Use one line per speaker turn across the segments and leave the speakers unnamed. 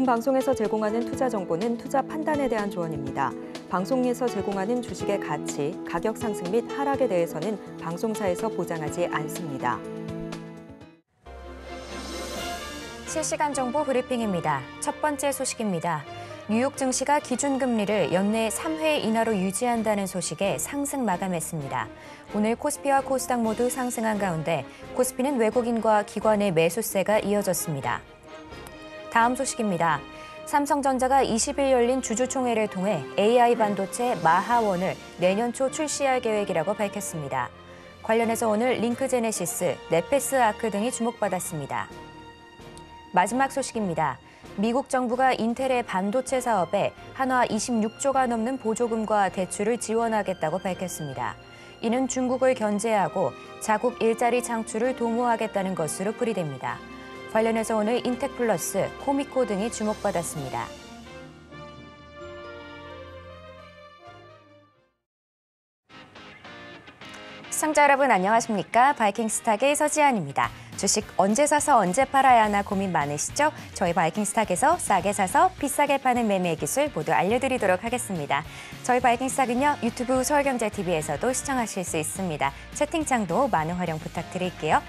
본 방송에서 제공하는 투자 정보는 투자 판단에 대한 조언입니다. 방송에서 제공하는 주식의 가치, 가격 상승 및 하락에 대해서는 방송사에서 보장하지 않습니다. 실시간 정보 브리핑입니다. 첫 번째 소식입니다. 뉴욕 증시가 기준금리를 연내 3회 인하로 유지한다는 소식에 상승 마감했습니다. 오늘 코스피와 코스닥 모두 상승한 가운데 코스피는 외국인과 기관의 매수세가 이어졌습니다. 다음 소식입니다. 삼성전자가 20일 열린 주주총회를 통해 AI 반도체 마하원을 내년 초 출시할 계획이라고 밝혔습니다. 관련해서 오늘 링크제네시스, 네페스 아크 등이 주목받았습니다. 마지막 소식입니다. 미국 정부가 인텔의 반도체 사업에 한화 26조가 넘는 보조금과 대출을 지원하겠다고 밝혔습니다. 이는 중국을 견제하고 자국 일자리 창출을 도모하겠다는 것으로 풀이됩니다. 관련해서 오늘 인텍플러스, 코미코 등이 주목받았습니다. 시청자 여러분 안녕하십니까? 바이킹스탁의 서지안입니다. 주식 언제 사서 언제 팔아야 하나 고민 많으시죠? 저희 바이킹스탁에서 싸게 사서 비싸게 파는 매매 기술 모두 알려드리도록 하겠습니다. 저희 바이킹스탁은요 유튜브 서울경제TV에서도 시청하실 수 있습니다. 채팅창도 많은 활용 부탁드릴게요.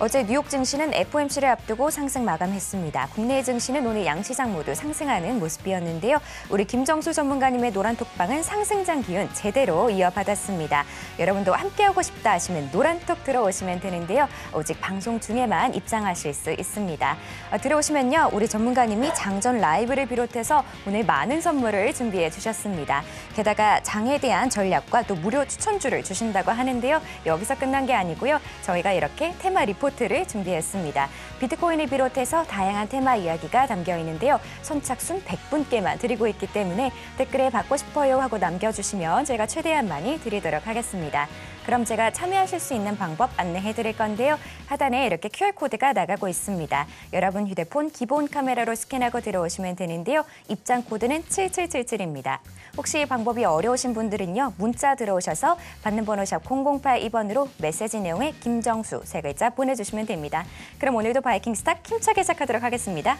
어제 뉴욕 증시는 FOMC를 앞두고 상승 마감했습니다. 국내 증시는 오늘 양시장 모두 상승하는 모습이었는데요. 우리 김정수 전문가님의 노란톡방은 상승장 기운 제대로 이어받았습니다. 여러분도 함께하고 싶다 하시면 노란톡 들어오시면 되는데요. 오직 방송 중에만 입장하실 수 있습니다. 어, 들어오시면요. 우리 전문가님이 장전 라이브를 비롯해서 오늘 많은 선물을 준비해 주셨습니다. 게다가 장에 대한 전략과 또 무료 추천주를 주신다고 하는데요. 여기서 끝난 게 아니고요. 저희가 이렇게 테마 리포트 리포트를 준비했습니다. 비트코인을 비롯해서 다양한 테마 이야기가 담겨 있는데요. 선착순 100분께만 드리고 있기 때문에 댓글에 받고 싶어요 하고 남겨주시면 제가 최대한 많이 드리도록 하겠습니다. 그럼 제가 참여하실 수 있는 방법 안내해 드릴 건데요. 하단에 이렇게 QR코드가 나가고 있습니다. 여러분 휴대폰 기본 카메라로 스캔하고 들어오시면 되는데요. 입장 코드는 7777입니다. 혹시 방법이 어려우신 분들은요. 문자 들어오셔서 받는 번호 샵 0082번으로 메시지 내용에 김정수 세 글자 보내주시면 됩니다. 그럼 오늘도 바이킹스타 힘차게 시작하도록 하겠습니다.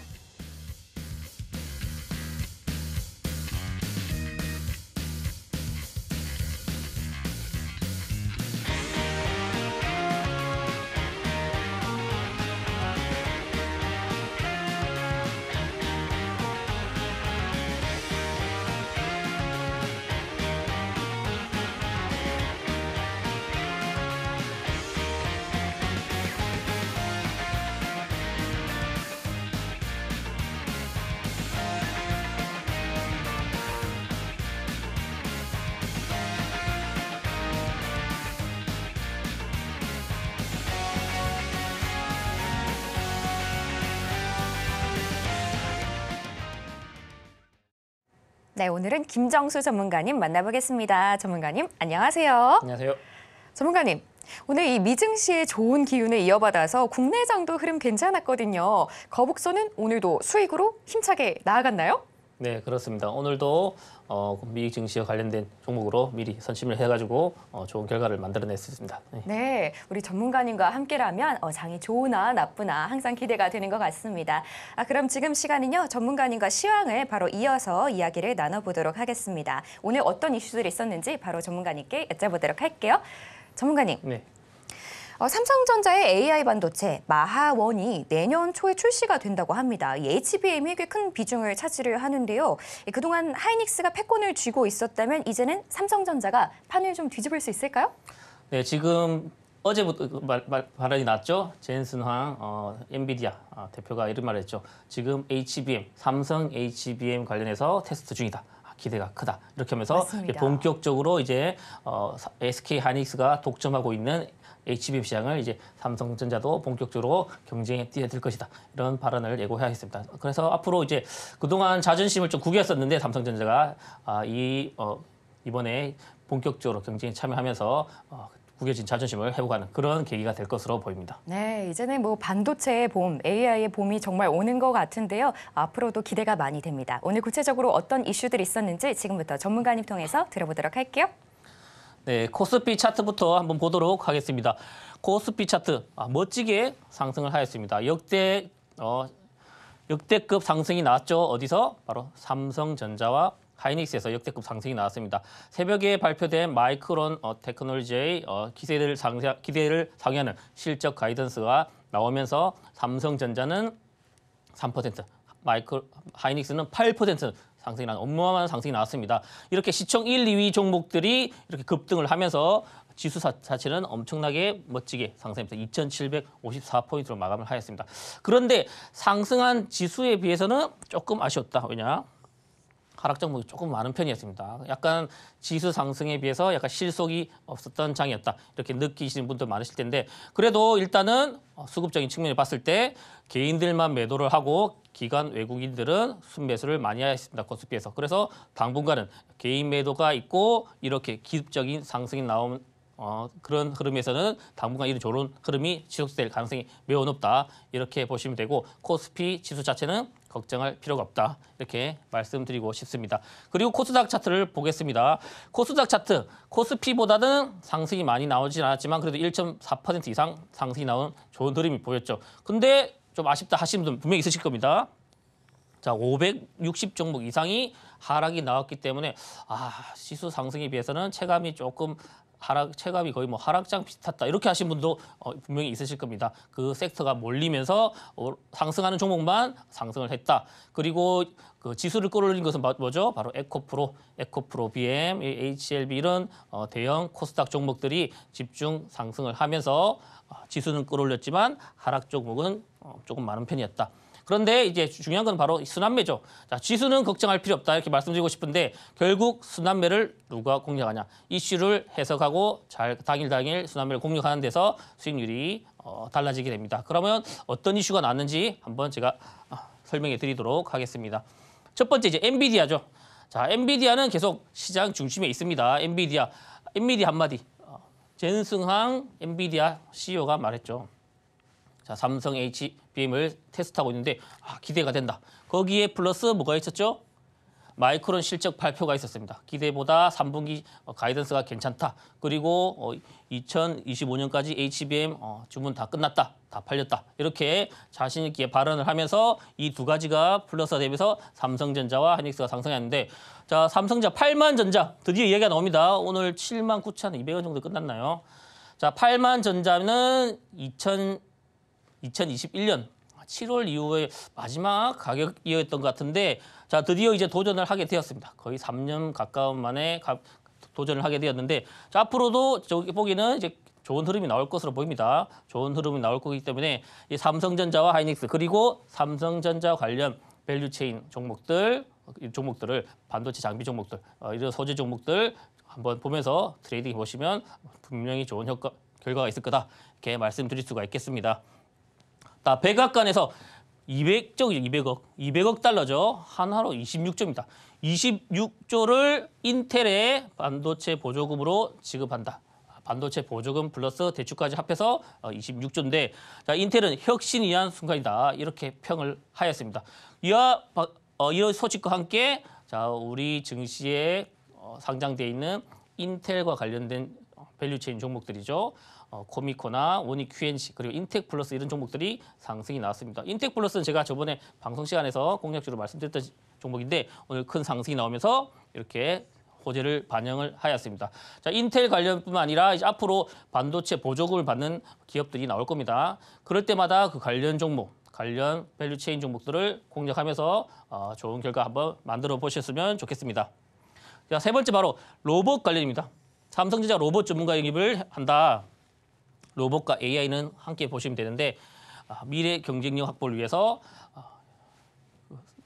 네, 오늘은 김정수 전문가님 만나보겠습니다. 전문가님, 안녕하세요. 안녕하세요. 전문가님, 오늘 이 미증시의 좋은 기운을 이어받아서 국내장도 흐름 괜찮았거든요. 거북선은 오늘도 수익으로 힘차게 나아갔나요?
네, 그렇습니다. 오늘도 어, 그 미국 증시와 관련된 종목으로 미리 선심을 해가지고 어, 좋은 결과를 만들어낼 수 있습니다. 네.
네, 우리 전문가님과 함께라면 어, 장이 좋으나 나쁘나 항상 기대가 되는 것 같습니다. 아, 그럼 지금 시간은요 전문가님과 시황을 바로 이어서 이야기를 나눠보도록 하겠습니다. 오늘 어떤 이슈들이 있었는지 바로 전문가님께 여쭤보도록 할게요. 전문가님, 네. 어, 삼성전자의 AI 반도체 마하원이 내년 초에 출시가 된다고 합니다. HBM이 꽤 큰 비중을 차지를 하는데요. 예, 그동안 하이닉스가 패권을 쥐고 있었다면 이제는 삼성전자가 판을 좀 뒤집을 수 있을까요?
네, 지금 어제부터 그 말, 말, 발언이 났죠. 젠슨 황, 어, 엔비디아 아, 대표가 이런 말을 했죠. 지금 HBM, 삼성 HBM 관련해서 테스트 중이다. 아, 기대가 크다 이렇게 하면서 맞습니다. 본격적으로 이제 어, SK 하이닉스가 독점하고 있는 HBM 시장을 이제 삼성전자도 본격적으로 경쟁에 뛰어들 것이다. 이런 발언을 예고하였습니다. 그래서 앞으로 이제 그동안 자존심을 좀 구겼었는데 삼성전자가 아, 이 어, 이번에 본격적으로 경쟁에 참여하면서 어, 구겨진 자존심을 회복하는 그런 계기가 될 것으로 보입니다.
네, 이제는 뭐 반도체의 봄, AI의 봄이 정말 오는 것 같은데요. 앞으로도 기대가 많이 됩니다. 오늘 구체적으로 어떤 이슈들이 있었는지 지금부터 전문가님 통해서 들어보도록 할게요.
네, 코스피 차트부터 한번 보도록 하겠습니다. 코스피 차트 아, 멋지게 상승을 하였습니다. 역대 어, 역대급 상승이 나왔죠. 어디서? 바로 삼성전자와 하이닉스에서 역대급 상승이 나왔습니다. 새벽에 발표된 마이크론 어, 테크놀로지의 어, 기세를, 상세, 기대를 상회하는 실적 가이던스가 나오면서 삼성전자는 3%, 마이크 하이닉스는 8% 상승이 나업마만 상승이 나왔습니다. 이렇게 시청 1, 2위 종목들이 이렇게 급등을 하면서 지수 자체는 엄청나게 멋지게 상승했습니다. 2,754포인트로 마감을 하였습니다. 그런데 상승한 지수에 비해서는 조금 아쉬웠다. 왜냐? 하락 장목이 조금 많은 편이었습니다. 약간 지수 상승에 비해서 약간 실속이 없었던 장이었다. 이렇게 느끼시는 분들 많으실 텐데 그래도 일단은 수급적인 측면을 봤을 때 개인들만 매도를 하고 기관 외국인들은 순매수를 많이 하였습니다. 코스피에서. 그래서 당분간은 개인 매도가 있고 이렇게 기습적인 상승이 나온 어, 그런 흐름에서는 당분간 이런 저런 흐름이 지속될 가능성이 매우 높다 이렇게 보시면 되고 코스피 지수 자체는 걱정할 필요가 없다. 이렇게 말씀드리고 싶습니다. 그리고 코스닥 차트를 보겠습니다. 코스닥 차트, 코스피보다는 상승이 많이 나오진 않았지만 그래도 1.4% 이상 상승이 나온 좋은 그림이 보였죠. 근데 좀 아쉽다 하시는 분 분명히 있으실 겁니다. 자, 560 종목 이상이 하락이 나왔기 때문에 아, 시수 상승에 비해서는 체감이 조금 하락 체감이 거의 뭐 하락장 비슷하다 이렇게 하신 분도 어, 분명히 있으실 겁니다. 그 섹터가 몰리면서 어, 상승하는 종목만 상승을 했다. 그리고 그 지수를 끌어올린 것은 뭐죠? 바로 에코프로, 에코프로, BM, HLB 이런 어, 대형 코스닥 종목들이 집중 상승을 하면서 아, 지수는 끌어올렸지만 하락 종목은 어, 조금 많은 편이었다. 그런데 이제 중요한 건 바로 순환매죠. 자, 지수는 걱정할 필요 없다 이렇게 말씀드리고 싶은데 결국 순환매를 누가 공략하냐 이슈를 해석하고 잘 당일 당일 순환매를 공략하는 데서 수익률이 어, 달라지게 됩니다. 그러면 어떤 이슈가 나왔는지 한번 제가 아, 설명해 드리도록 하겠습니다. 첫 번째 이제 엔비디아죠. 자, 엔비디아는 계속 시장 중심에 있습니다. 엔비디아, 엔비디아 한마디. 어, 젠승항 엔비디아 CEO가 말했죠. 자, 삼성 HBM을 테스트하고 있는데 아, 기대가 된다. 거기에 플러스 뭐가 있었죠? 마이크론 실적 발표가 있었습니다. 기대보다 3분기 어, 가이던스가 괜찮다. 그리고 2025년까지 어, HBM 어, 주문 다 끝났다. 다 팔렸다. 이렇게 자신 있게 발언을 하면서 이 두 가지가 플러스가 되면서 삼성전자와 하닉스가 상승했는데 자 삼성전자 8만 전자 드디어 이야기가 나옵니다. 오늘 7만 9,200원 정도 끝났나요? 자 8만 전자는 2000 2021년 7월 이후에 마지막 가격이었던 것 같은데 자 드디어 이제 도전을 하게 되었습니다. 거의 3년 가까운 만에 가, 도전을 하게 되었는데 자, 앞으로도 저기 보기는 이제 좋은 흐름이 나올 것으로 보입니다. 좋은 흐름이 나올 거기 때문에 이 삼성전자와 하이닉스 그리고 삼성전자 관련 밸류체인 종목들 종목들을 반도체 장비 종목들 어, 이런 소재 종목들 한번 보면서 트레이딩 해 보시면 분명히 좋은 효과 결과가 있을 거다 이렇게 말씀드릴 수가 있겠습니다. 나 백악관에서 200조, 200억, 200억 달러죠. 한화로 26조입니다. 26조를 인텔의 반도체 보조금으로 지급한다. 반도체 보조금 플러스 대출까지 합해서 26조인데 어, 자, 인텔은 혁신이 한 순간이다. 이렇게 평을 하였습니다. 이와 어, 이런 소식과 함께 자, 우리 증시에 어, 상장되어 있는 인텔과 관련된 어, 밸류체인 종목들이죠. 어, 코미코나 오니 QNC 그리고 인텍 플러스 이런 종목들이 상승이 나왔습니다. 인텍 플러스는 제가 저번에 방송 시간에서 공략주로 말씀드렸던 종목인데 오늘 큰 상승이 나오면서 이렇게 호재를 반영을 하였습니다. 자, 인텔 관련뿐만 아니라 이제 앞으로 반도체 보조금을 받는 기업들이 나올 겁니다. 그럴 때마다 그 관련 종목, 관련 밸류체인 종목들을 공략하면서 어, 좋은 결과 한번 만들어 보셨으면 좋겠습니다. 자, 세 번째 바로 로봇 관련입니다. 삼성전자 로봇 전문가 영입을 한다. 로봇과 AI는 함께 보시면 되는데 아, 미래 경쟁력 확보를 위해서 아,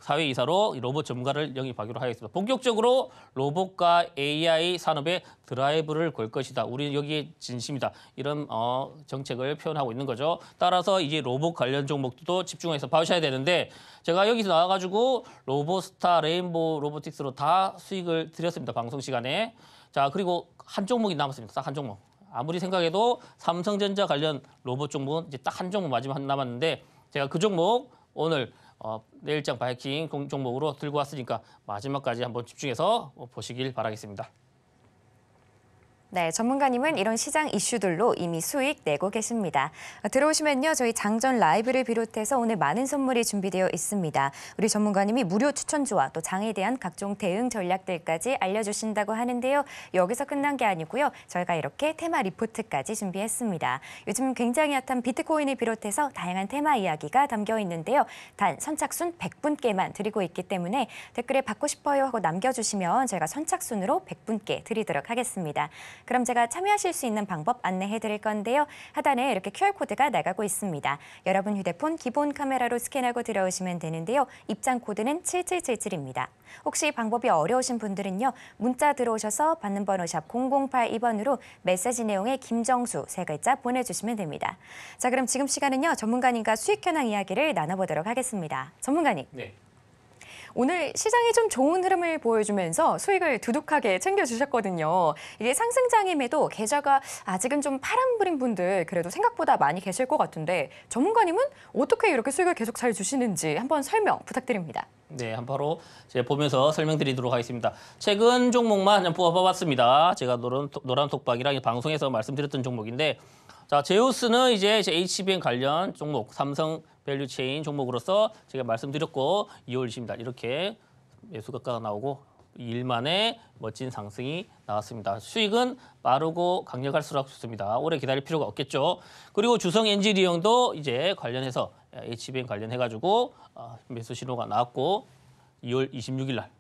사회이사로 로봇 전문가를 영입하기로 하겠습니다. 본격적으로 로봇과 AI 산업의 드라이브를 걸 것이다. 우리는 여기에 진심이다. 이런 어, 정책을 표현하고 있는 거죠. 따라서 이제 로봇 관련 종목도 들 집중해서 봐주셔야 되는데 제가 여기서 나와가지고 로봇스타, 레인보우 로보틱스로 다 수익을 드렸습니다. 방송 시간에. 자 그리고 한 종목이 남았습니다. 딱한 종목. 아무리 생각해도 삼성전자 관련 로봇 종목은 이제 딱 한 종목 마지막 남았는데 제가 그 종목 오늘 어, 내일장 바이킹 종목으로 들고 왔으니까 마지막까지 한번 집중해서 뭐 보시길 바라겠습니다.
네, 전문가님은 이런 시장 이슈들로 이미 수익 내고 계십니다. 들어오시면요, 저희 장전 라이브를 비롯해서 오늘 많은 선물이 준비되어 있습니다. 우리 전문가님이 무료 추천주와 또 장에 대한 각종 대응 전략들까지 알려주신다고 하는데요. 여기서 끝난 게 아니고요. 저희가 이렇게 테마 리포트까지 준비했습니다. 요즘 굉장히 핫한 비트코인을 비롯해서 다양한 테마 이야기가 담겨 있는데요. 단 선착순 100분께만 드리고 있기 때문에 댓글에 받고 싶어요 하고 남겨주시면 저희가 선착순으로 100분께 드리도록 하겠습니다. 그럼 제가 참여하실 수 있는 방법 안내해 드릴 건데요. 하단에 이렇게 QR코드가 나가고 있습니다. 여러분 휴대폰 기본 카메라로 스캔하고 들어오시면 되는데요. 입장 코드는 7777입니다. 혹시 방법이 어려우신 분들은요. 문자 들어오셔서 받는 번호 샵 0082번으로 메시지 내용에 김정수 세 글자 보내주시면 됩니다. 자 그럼 지금 시간은요. 전문가님과 수익 현황 이야기를 나눠보도록 하겠습니다. 전문가님. 네. 오늘 시장이 좀 좋은 흐름을 보여주면서 수익을 두둑하게 챙겨주셨거든요. 이게 상승장임에도 계좌가 아직은 좀 파란불인 분들 그래도 생각보다 많이 계실 것 같은데 전문가님은 어떻게 이렇게 수익을 계속 잘 주시는지 한번 설명 부탁드립니다.
네, 바로 제가 보면서 설명드리도록 하겠습니다. 최근 종목만 좀 뽑아봤습니다. 제가 노란, 노란 톡박이랑 방송에서 말씀드렸던 종목인데 자 제우스는 이제 HBM 관련 종목, 삼성 밸류체인 종목으로서 제가 말씀드렸고 2월 20일 이렇게 매수가가 나오고 일만에 멋진 상승이 나왔습니다. 수익은 빠르고 강력할수록 좋습니다. 오래 기다릴 필요가 없겠죠. 그리고 주성 엔지리형도 이제 관련해서 예, HBN 관련해가지고 아, 매수 신호가 나왔고 2월 26일 날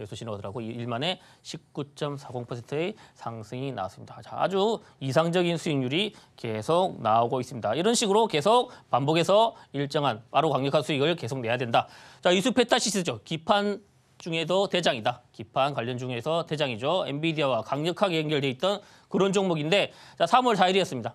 매수시 오더라고 일만에 19.40%의 상승이 나왔습니다. 자, 아주 이상적인 수익률이 계속 나오고 있습니다. 이런 식으로 계속 반복해서 일정한 바로 강력한 수익을 계속 내야 된다. 자, 이수페타시스죠. 기판 중에도 대장이다. 기판 관련 중에서 대장이죠. 엔비디아와 강력하게 연결돼 있던 그런 종목인데 자, 3월 4일이었습니다.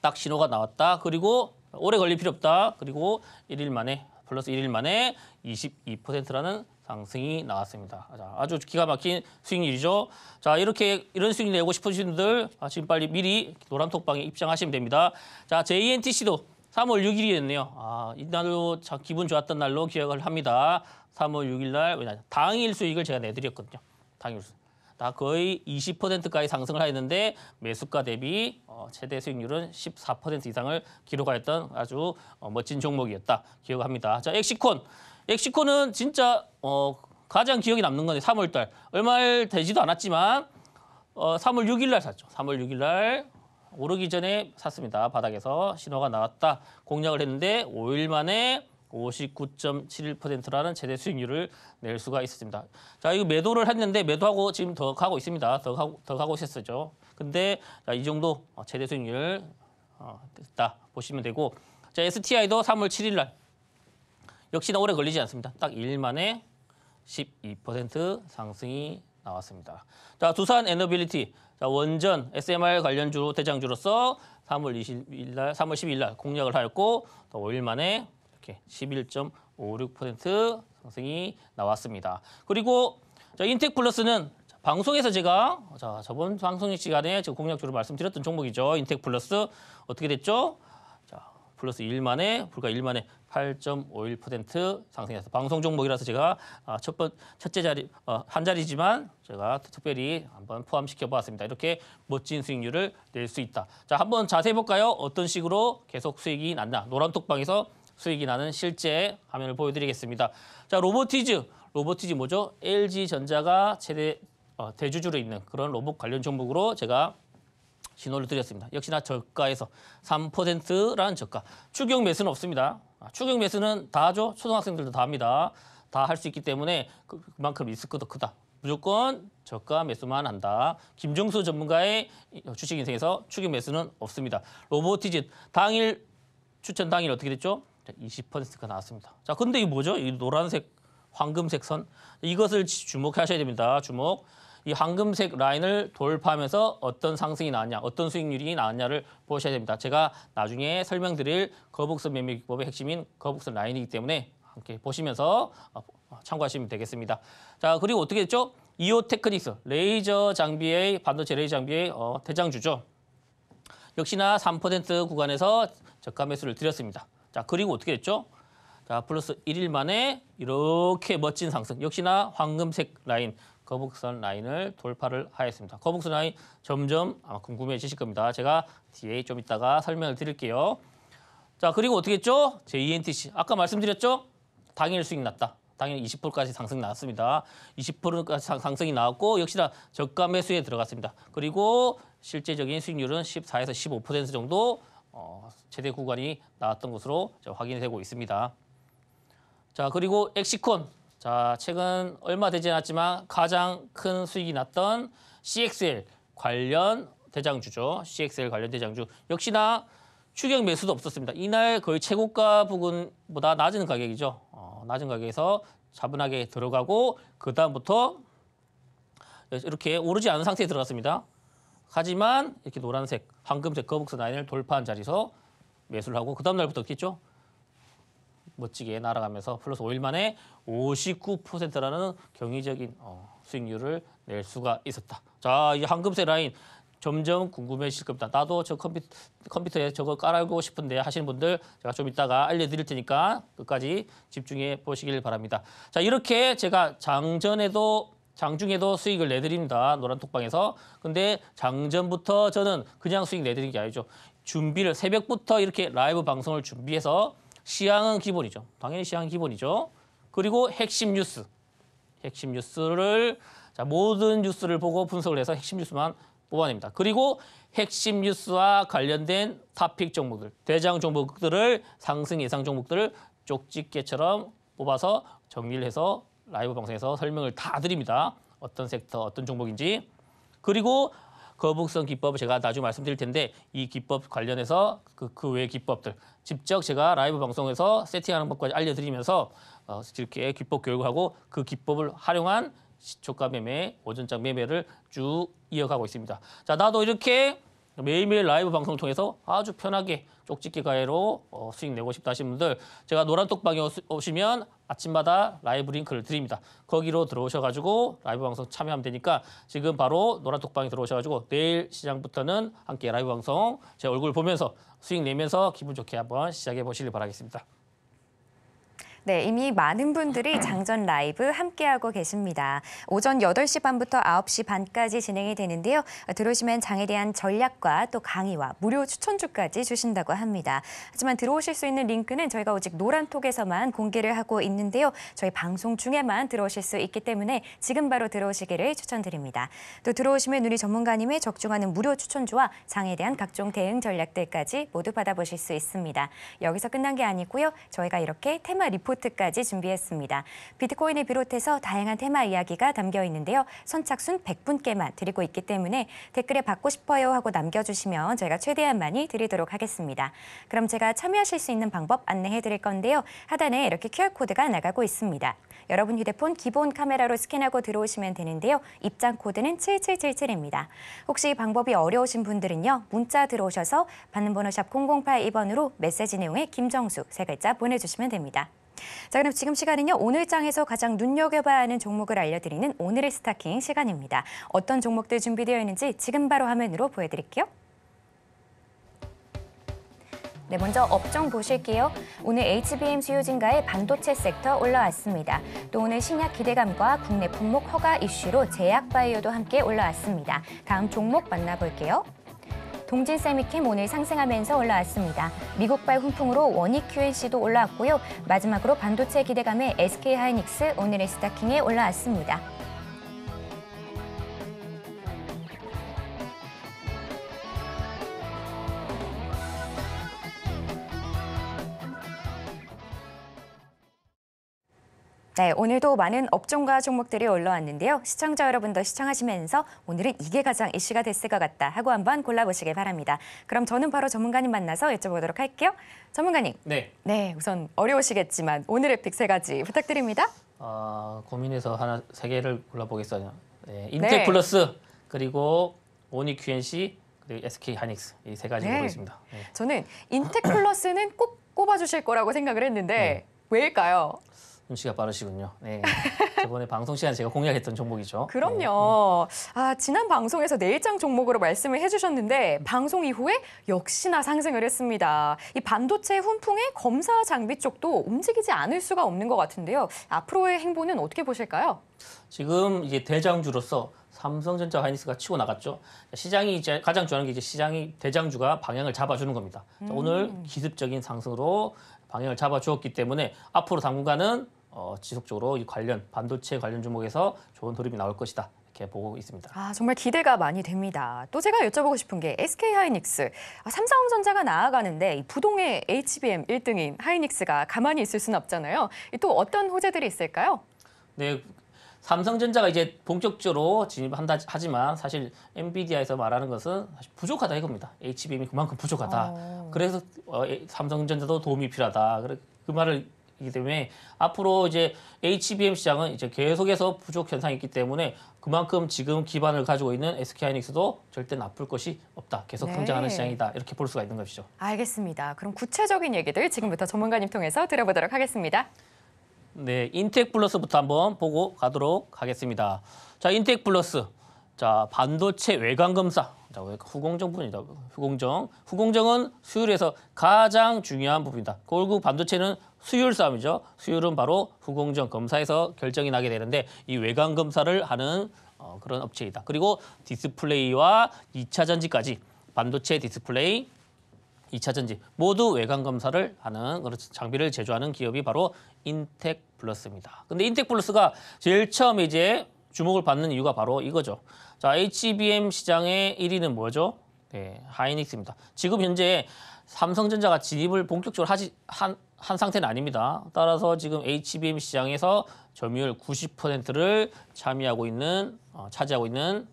딱 신호가 나왔다. 그리고 오래 걸릴 필요 없다. 그리고 1일 만에 플러스 1일 만에 22%라는 상승이 나왔습니다. 자, 아주 기가 막힌 수익률이죠. 자, 이렇게 이런 수익 내고 싶으신 분들 아, 지금 빨리 미리 노란톡방에 입장하시면 됩니다. 자, JNTC도 3월 6일이었네요. 아, 이날로 참 기분 좋았던 날로 기억을 합니다. 3월 6일 날 왜냐 당일 수익을 제가 내드렸거든요. 당일 수익. 다 거의 20%까지 상승을 했는데 매수가 대비 어, 최대 수익률은 14% 이상을 기록하였던 아주 어, 멋진 종목이었다 기억합니다. 자, 엑시콘 멕시코는 진짜 어, 가장 기억에 남는 건 3월 달 얼마 되지도 않았지만 어, 3월 6일 날 샀죠. 3월 6일 날 오르기 전에 샀습니다. 바닥에서 신호가 나왔다. 공략을 했는데 5일 만에 59.71%라는 최대 수익률을 낼 수가 있었습니다. 자, 이거 매도를 했는데 매도하고 지금 더 가고 있습니다. 더 가고 더 가고 있었죠. 근데 자, 이 정도 최대 수익률 어, 됐다 보시면 되고 자, STI도 3월 7일 날 역시나 오래 걸리지 않습니다. 딱 2일 만에 12% 상승이 나왔습니다. 자, 두산 에너빌리티. 자, 원전 SMR 관련 주로 대장주로서 3월 20일 날 3월 10일 날 공략을 하였고 또 5일 만에 이렇게 11.56% 상승이 나왔습니다. 그리고 자, 인텍 플러스는 방송에서 제가 자, 저번 방송 시간에 제가 공략주로 말씀드렸던 종목이죠. 인텍 플러스 어떻게 됐죠? 자, 플러스 1만에 불과 1만에 8.51% 상승해서 방송 종목이라서 제가 아, 첫 번, 첫째 자리, 어, 한 자리지만 제가 특별히 한번 포함시켜 보았습니다. 이렇게 멋진 수익률을 낼 수 있다. 자, 한번 자세히 볼까요? 어떤 식으로 계속 수익이 난다. 노란 톡방에서 수익이 나는 실제 화면을 보여드리겠습니다. 자, 로보티즈. 로보티즈 뭐죠? LG전자가 최대 어, 대주주로 있는 그런 로봇 관련 종목으로 제가 신호를 드렸습니다. 역시나 저가에서 3%라는 저가. 추경 매수는 없습니다. 아, 추경 매수는 다 하죠. 초등학생들도 다 합니다. 다 할 수 있기 때문에 그, 그만큼 리스크도 크다. 무조건 저가 매수만 한다. 김종수 전문가의 주식 인생에서 추경 매수는 없습니다. 로보티짓 당일 추천 당일 어떻게 됐죠? 20%가 나왔습니다. 자, 근데 이게 뭐죠? 이 노란색, 황금색 선. 이것을 주목하셔야 됩니다. 주목. 이 황금색 라인을 돌파하면서 어떤 상승이 나왔냐, 어떤 수익률이 나왔냐를 보셔야 됩니다. 제가 나중에 설명드릴 거북선 매매 기법의 핵심인 거북선 라인이기 때문에 함께 보시면서 어, 참고하시면 되겠습니다. 자, 그리고 어떻게 됐죠? 이오 테크닉스, 레이저 장비의, 반도체 레이저 장비의 어, 대장주죠. 역시나 3% 구간에서 저가 매수를 드렸습니다. 자, 그리고 어떻게 됐죠? 자, 플러스 1일 만에 이렇게 멋진 상승. 역시나 황금색 라인, 거북선 라인을 돌파를 하였습니다. 거북선 라인 점점 아마 궁금해지실 겁니다. 제가 뒤에 좀 이따가 설명을 드릴게요. 자 그리고 어떻게 했죠? 제 e n t c 아까 말씀드렸죠? 당일 수익 났다. 당일 20%까지 상승 나왔습니다. 20%까지 상승이 나왔고 역시나 저가 매수에 들어갔습니다. 그리고 실제적인 수익률은 14에서 15% 정도 어, 최대 구간이 나왔던 것으로 확인되고 있습니다. 자 그리고 엑시콘 자, 최근 얼마 되지 않았지만 가장 큰 수익이 났던 CXL 관련 대장주죠. CXL 관련 대장주 역시나 추격 매수도 없었습니다. 이날 거의 최고가 부근보다 낮은 가격이죠. 어, 낮은 가격에서 차분하게 들어가고 그 다음부터 이렇게 오르지 않은 상태에 들어갔습니다. 하지만 이렇게 노란색, 황금색 거북선 라인을 돌파한 자리에서 매수를 하고 그 다음 날부터 있겠죠. 멋지게 날아가면서 플러스 5일 만에 59%라는 경이적인 어, 수익률을 낼 수가 있었다. 자, 이황금색 라인 점점 궁금해질 겁니다. 나도 저 컴퓨, 컴퓨터에 저거 깔아고 싶은데 하시는 분들 제가 좀 이따가 알려드릴 테니까 끝까지 집중해 보시길 바랍니다. 자, 이렇게 제가 장전에도 장중에도 수익을 내드립니다. 노란톡방에서. 근데 장전부터 저는 그냥 수익 내드리는 게 아니죠. 준비를 새벽부터 이렇게 라이브 방송을 준비해서 시향은 기본이죠. 당연히 시향 은 기본이죠. 그리고 핵심 뉴스. 핵심 뉴스를 자, 모든 뉴스를 보고 분석을 해서 핵심 뉴스만 뽑아냅니다. 그리고 핵심 뉴스와 관련된 탑픽 종목들, 대장 종목들을 상승 예상 종목들을 쪽집게처럼 뽑아서 정리를 해서 라이브 방송에서 설명을 다 드립니다. 어떤 섹터, 어떤 종목인지. 그리고 거북선 기법을 제가 나중에 말씀드릴 텐데 이 기법 관련해서 그, 그 외의 기법들 직접 제가 라이브 방송에서 세팅하는 법까지 알려드리면서 어, 이렇게 기법 교육을 하고 그 기법을 활용한 시초가 매매, 오전장 매매를 쭉 이어가고 있습니다. 자, 나도 이렇게 매일매일 라이브 방송을 통해서 아주 편하게 쪽집기 가해로 어, 수익 내고 싶다 하시는 분들 제가 노란톡방에 오시면 아침마다 라이브 링크를 드립니다. 거기로 들어오셔가지고 라이브 방송 참여하면 되니까 지금 바로 노란톡방에 들어오셔가지고 내일 시장부터는 함께 라이브 방송 제 얼굴 보면서 수익 내면서 기분 좋게 한번 시작해 보시길 바라겠습니다.
네, 이미 많은 분들이 장전 라이브 함께하고 계십니다. 오전 8시 반부터 9시 반까지 진행이 되는데요. 들어오시면 장에 대한 전략과 또 강의와 무료 추천주까지 주신다고 합니다. 하지만 들어오실 수 있는 링크는 저희가 오직 노란톡에서만 공개를 하고 있는데요. 저희 방송 중에만 들어오실 수 있기 때문에 지금 바로 들어오시기를 추천드립니다. 또 들어오시면 우리 전문가님의 적중하는 무료 추천주와 장에 대한 각종 대응 전략들까지 모두 받아보실 수 있습니다. 여기서 끝난 게 아니고요. 저희가 이렇게 테마 리포트 리포트까지 준비했습니다. 비트코인을 비롯해서 다양한 테마 이야기가 담겨 있는데요. 선착순 100분께만 드리고 있기 때문에 댓글에 받고 싶어요 하고 남겨주시면 저희가 최대한 많이 드리도록 하겠습니다. 그럼 제가 참여하실 수 있는 방법 안내해 드릴 건데요. 하단에 이렇게 QR코드가 나가고 있습니다. 여러분 휴대폰 기본 카메라로 스캔하고 들어오시면 되는데요. 입장 코드는 7777입니다. 혹시 방법이 어려우신 분들은요. 문자 들어오셔서 받는 번호 샵 0082번으로 메시지 내용에 김정수 세 글자 보내주시면 됩니다. 자, 그럼 지금 시간은요. 오늘 장에서 가장 눈여겨봐야 하는 종목을 알려드리는 오늘의 스타킹 시간입니다. 어떤 종목들 준비되어 있는지 지금 바로 화면으로 보여드릴게요. 네, 먼저 업종 보실게요. 오늘 HBM 수요증가에 반도체 섹터 올라왔습니다. 또 오늘 신약 기대감과 국내 품목 허가 이슈로 제약 바이오도 함께 올라왔습니다. 다음 종목 만나볼게요. 동진 세미캠 오늘 상승하면서 올라왔습니다. 미국발 훈풍으로 원익 QNC도 올라왔고요. 마지막으로 반도체 기대감에 SK하이닉스 오늘의 스타킹에 올라왔습니다. 네, 오늘도 많은 업종과 종목들이 올라왔는데요. 시청자 여러분도 시청하시면서 오늘은 이게 가장 이슈가 됐을 것 같다 하고 한번 골라보시길 바랍니다. 그럼 저는 바로 전문가님 만나서 여쭤보도록 할게요. 전문가님. 네. 네, 우선 어려우시겠지만 오늘의 픽세 가지 부탁드립니다.
어, 고민해서 하나 세 개를 골라보겠어요. 네, 네. 인텍 플러스 그리고 오니큐엔씨 그리고 SK 하닉스 이 세 가지 네. 고겠습니다
네. 저는 인텍 플러스는 꼭 꼽아주실 거라고 생각을 했는데 네. 왜일까요?
눈치가 빠르시군요. 네. 저번에 방송 시간 제가 공략했던 종목이죠. 네.
그럼요. 음. 아, 지난 방송에서 내일장 종목으로 말씀을 해주셨는데 음. 방송 이후에 역시나 상승을 했습니다. 이 반도체 훈풍의 검사 장비 쪽도 움직이지 않을 수가 없는 것 같은데요. 앞으로의 행보는 어떻게 보실까요?
지금 이제 대장주로서 삼성전자 하이닉스가 치고 나갔죠. 시장이 이제 가장 중요한 게 이제 시장이 대장주가 방향을 잡아주는 겁니다. 자, 오늘 음. 기습적인 상승으로 방향을 잡아주었기 때문에 앞으로 당분간은 어, 지속적으로 이 관련 반도체 관련 종목에서 좋은 돌입이 나올 것이다. 이렇게 보고 있습니다.
아, 정말 기대가 많이 됩니다. 또 제가 여쭤보고 싶은 게 SK 하이닉스, 아, 삼성전자가 나아가는데 부동의 HBM 1등인 하이닉스가 가만히 있을 수는 없잖아요. 또 어떤 호재들이 있을까요?
네, 삼성전자가 이제 본격적으로 진입한다 하지만 사실 엔비디아에서 말하는 것은 사실 부족하다 이겁니다. HBM이 그만큼 부족하다. 오. 어. 그래서 어, 삼성전자도 도움이 필요하다. 그 말을 이기 때문에 앞으로 이제 HBM 시장은 이제 계속해서 부족 현상이 있기 때문에 그만큼 지금 기반을 가지고 있는 SK하이닉스도 절대 나쁠 것이 없다. 계속 네. 성장하는 시장이다. 이렇게 볼 수가 있는 것이죠.
알겠습니다. 그럼 구체적인 얘기들 지금부터 전문가님 통해서 들어보도록 하겠습니다.
네, 인텍 플러스부터 한번 보고 가도록 하겠습니다. 자, 인텍 플러스. 자 반도체 외관검사 자, 그러니까 후공정 부분이다. 후공정. 후공정은 수율에서 가장 중요한 부분이다. 결국 반도체는 수율 싸움이죠. 수율은 바로 후공정 검사에서 결정이 나게 되는데 이 외관 검사를 하는 어, 그런 업체이다. 그리고 디스플레이와 이차 전지까지 반도체 디스플레이, 이차 전지 모두 외관 검사를 하는 그런 장비를 제조하는 기업이 바로 인텍 플러스입니다. 근데 인텍 플러스가 제일 처음 이제 주목을 받는 이유가 바로 이거죠. 자, HBM 시장의 1위는 뭐죠? 네, 하이닉스입니다. 지금 현재 삼성전자가 진입을 본격적으로 하지 한, 한 상태는 아닙니다. 따라서 지금 HBM 시장에서 점유율 90%를 참여하고 있는 어, 차지하고 있는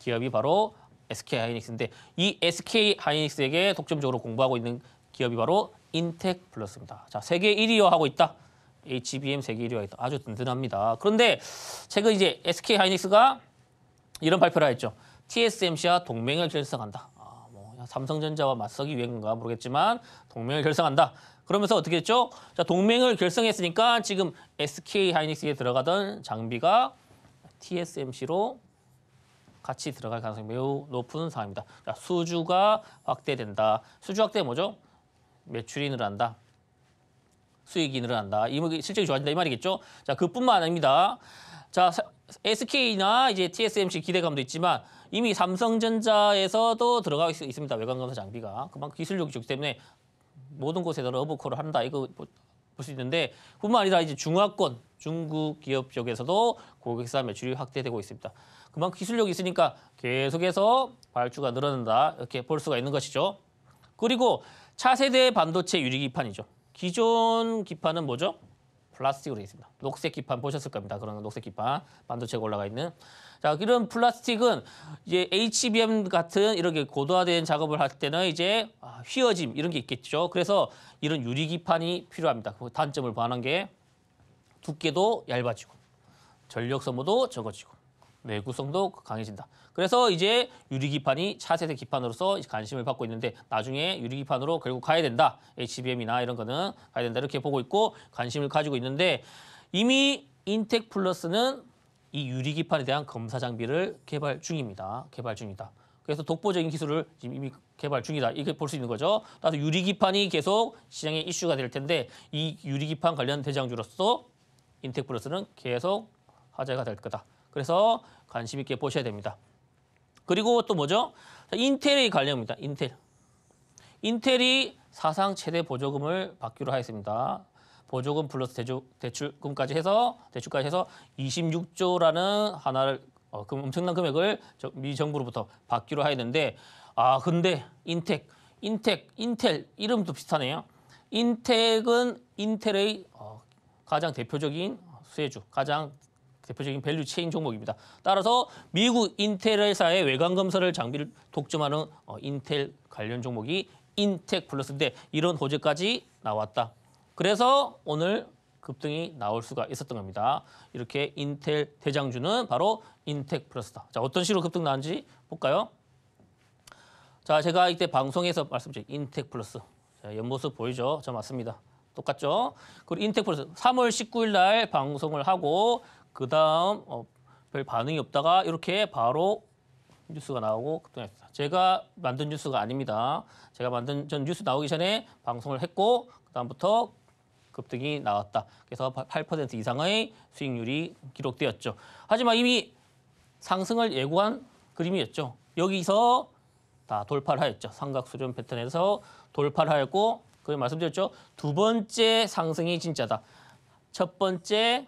기업이 바로 SK 하이닉스인데 이 SK 하이닉스에게 독점적으로 공부하고 있는 기업이 바로 인텍 플러스입니다. 자, 세계 1위와 하고 있다. HBM 세계 1위와 있다. 아주 든든합니다. 그런데 최근 이제 SK 하이닉스가 이런 발표를 했죠. TSMC와 동맹을 결성한다. 아, 뭐 삼성전자와 맞서기 위한 건가 모르겠지만 동맹을 결성한다. 그러면서 어떻게 했죠? 자, 동맹을 결성했으니까 지금 SK 하이닉스에 들어가던 장비가 TSMC로 같이 들어갈 가능성이 매우 높은 상황입니다. 자, 수주가 확대된다. 수주 확대 뭐죠? 매출이 늘어난다. 수익이 늘어난다. 이 실적이 좋아진다 이 말이겠죠? 자, 그뿐만 아닙니다. 자, SK나 이제 TSMC 기대감도 있지만 이미 삼성전자에서도 들어가 있, 습니다 외관검사 장비가. 그만큼 기술력이 좋기 때문에 모든 곳에서 러브콜을 한다. 이거 뭐, 볼수 있는데 뿐만 아니라 이제 중화권, 중국 기업 쪽에서도 고객사 매출이 확대되고 있습니다. 그만큼 기술력이 있으니까 계속해서 발주가 늘어난다. 이렇게 볼 수가 있는 것이죠. 그리고 차세대 반도체 유리 기판이죠. 기존 기판은 뭐죠? 플라스틱으로 되어 있습니다. 녹색 기판 보셨을 겁니다. 그런 녹색 기판 반도체가 올라가 있는. 자, 이런 플라스틱은 이제 HBM 같은 이렇게 고도화된 작업을 할 때는 이제 아, 휘어짐 이런 게 있겠죠. 그래서 이런 유리 기판이 필요합니다. 그 단점을 보완한 게 두께도 얇아지고 전력 소모도 적어지고 내구성도 강해진다. 그래서 이제 유리기판이 차세대 기판으로서 관심을 받고 있는데 나중에 유리기판으로 결국 가야 된다. HBM이나 이런 거는 가야 된다. 이렇게 보고 있고 관심을 가지고 있는데 이미 인텍 플러스는 이 유리기판에 대한 검사 장비를 개발 중입니다. 개발 중이다. 그래서 독보적인 기술을 지금 이미 개발 중이다. 이렇게 볼 수 있는 거죠. 따라서 유리기판이 계속 시장에 이슈가 될 텐데 이 유리기판 관련 대장주로서 인텍 플러스는 계속 화제가 될 거다. 그래서 관심 있게 보셔야 됩니다. 그리고 또 뭐죠? 인텔의 관련입니다. 인텔. 인텔이 사상 최대 보조금을 받기로 하였습니다. 보조금 플러스 대주, 대출금까지 해서 대출까지 해서 26조라는 하나를 어, 그 엄청난 금액을 저, 미 정부로부터 받기로 하였는데 아 근데 인텍, 인텍, 인텔 이름도 비슷하네요. 인텍은 인텔의 어, 가장 대표적인 수혜주, 가장 대표적인 밸류 체인 종목입니다. 따라서 미국 인텔 회사의 외관 검사를 장비를 독점하는 어, 인텔 관련 종목이 인텍 플러스인데 이런 호재까지 나왔다. 그래서 오늘 급등이 나올 수가 있었던 겁니다. 이렇게 인텔 대장주는 바로 인텍 플러스다. 자, 어떤 식으로 급등 나는지 볼까요? 자, 제가 이때 방송에서 말씀드린 인텍 플러스. 자, 옆모습 보이죠? 저 맞습니다. 똑같죠? 그리고 인텍 플러스 3월 19일 날 방송을 하고 그 다음 어, 별 반응이 없다가 이렇게 바로 뉴스가 나오고 급등했습니다. 제가 만든 뉴스가 아닙니다. 제가 만든 전 뉴스 나오기 전에 방송을 했고 그다음부터 급등이 나왔다. 그래서 8% 이상의 수익률이 기록되었죠. 하지만 이미 상승을 예고한 그림이었죠. 여기서 다 돌파를 하였죠. 삼각수렴 패턴에서 돌파를 하였고 그게 말씀드렸죠. 두 번째 상승이 진짜다. 첫 번째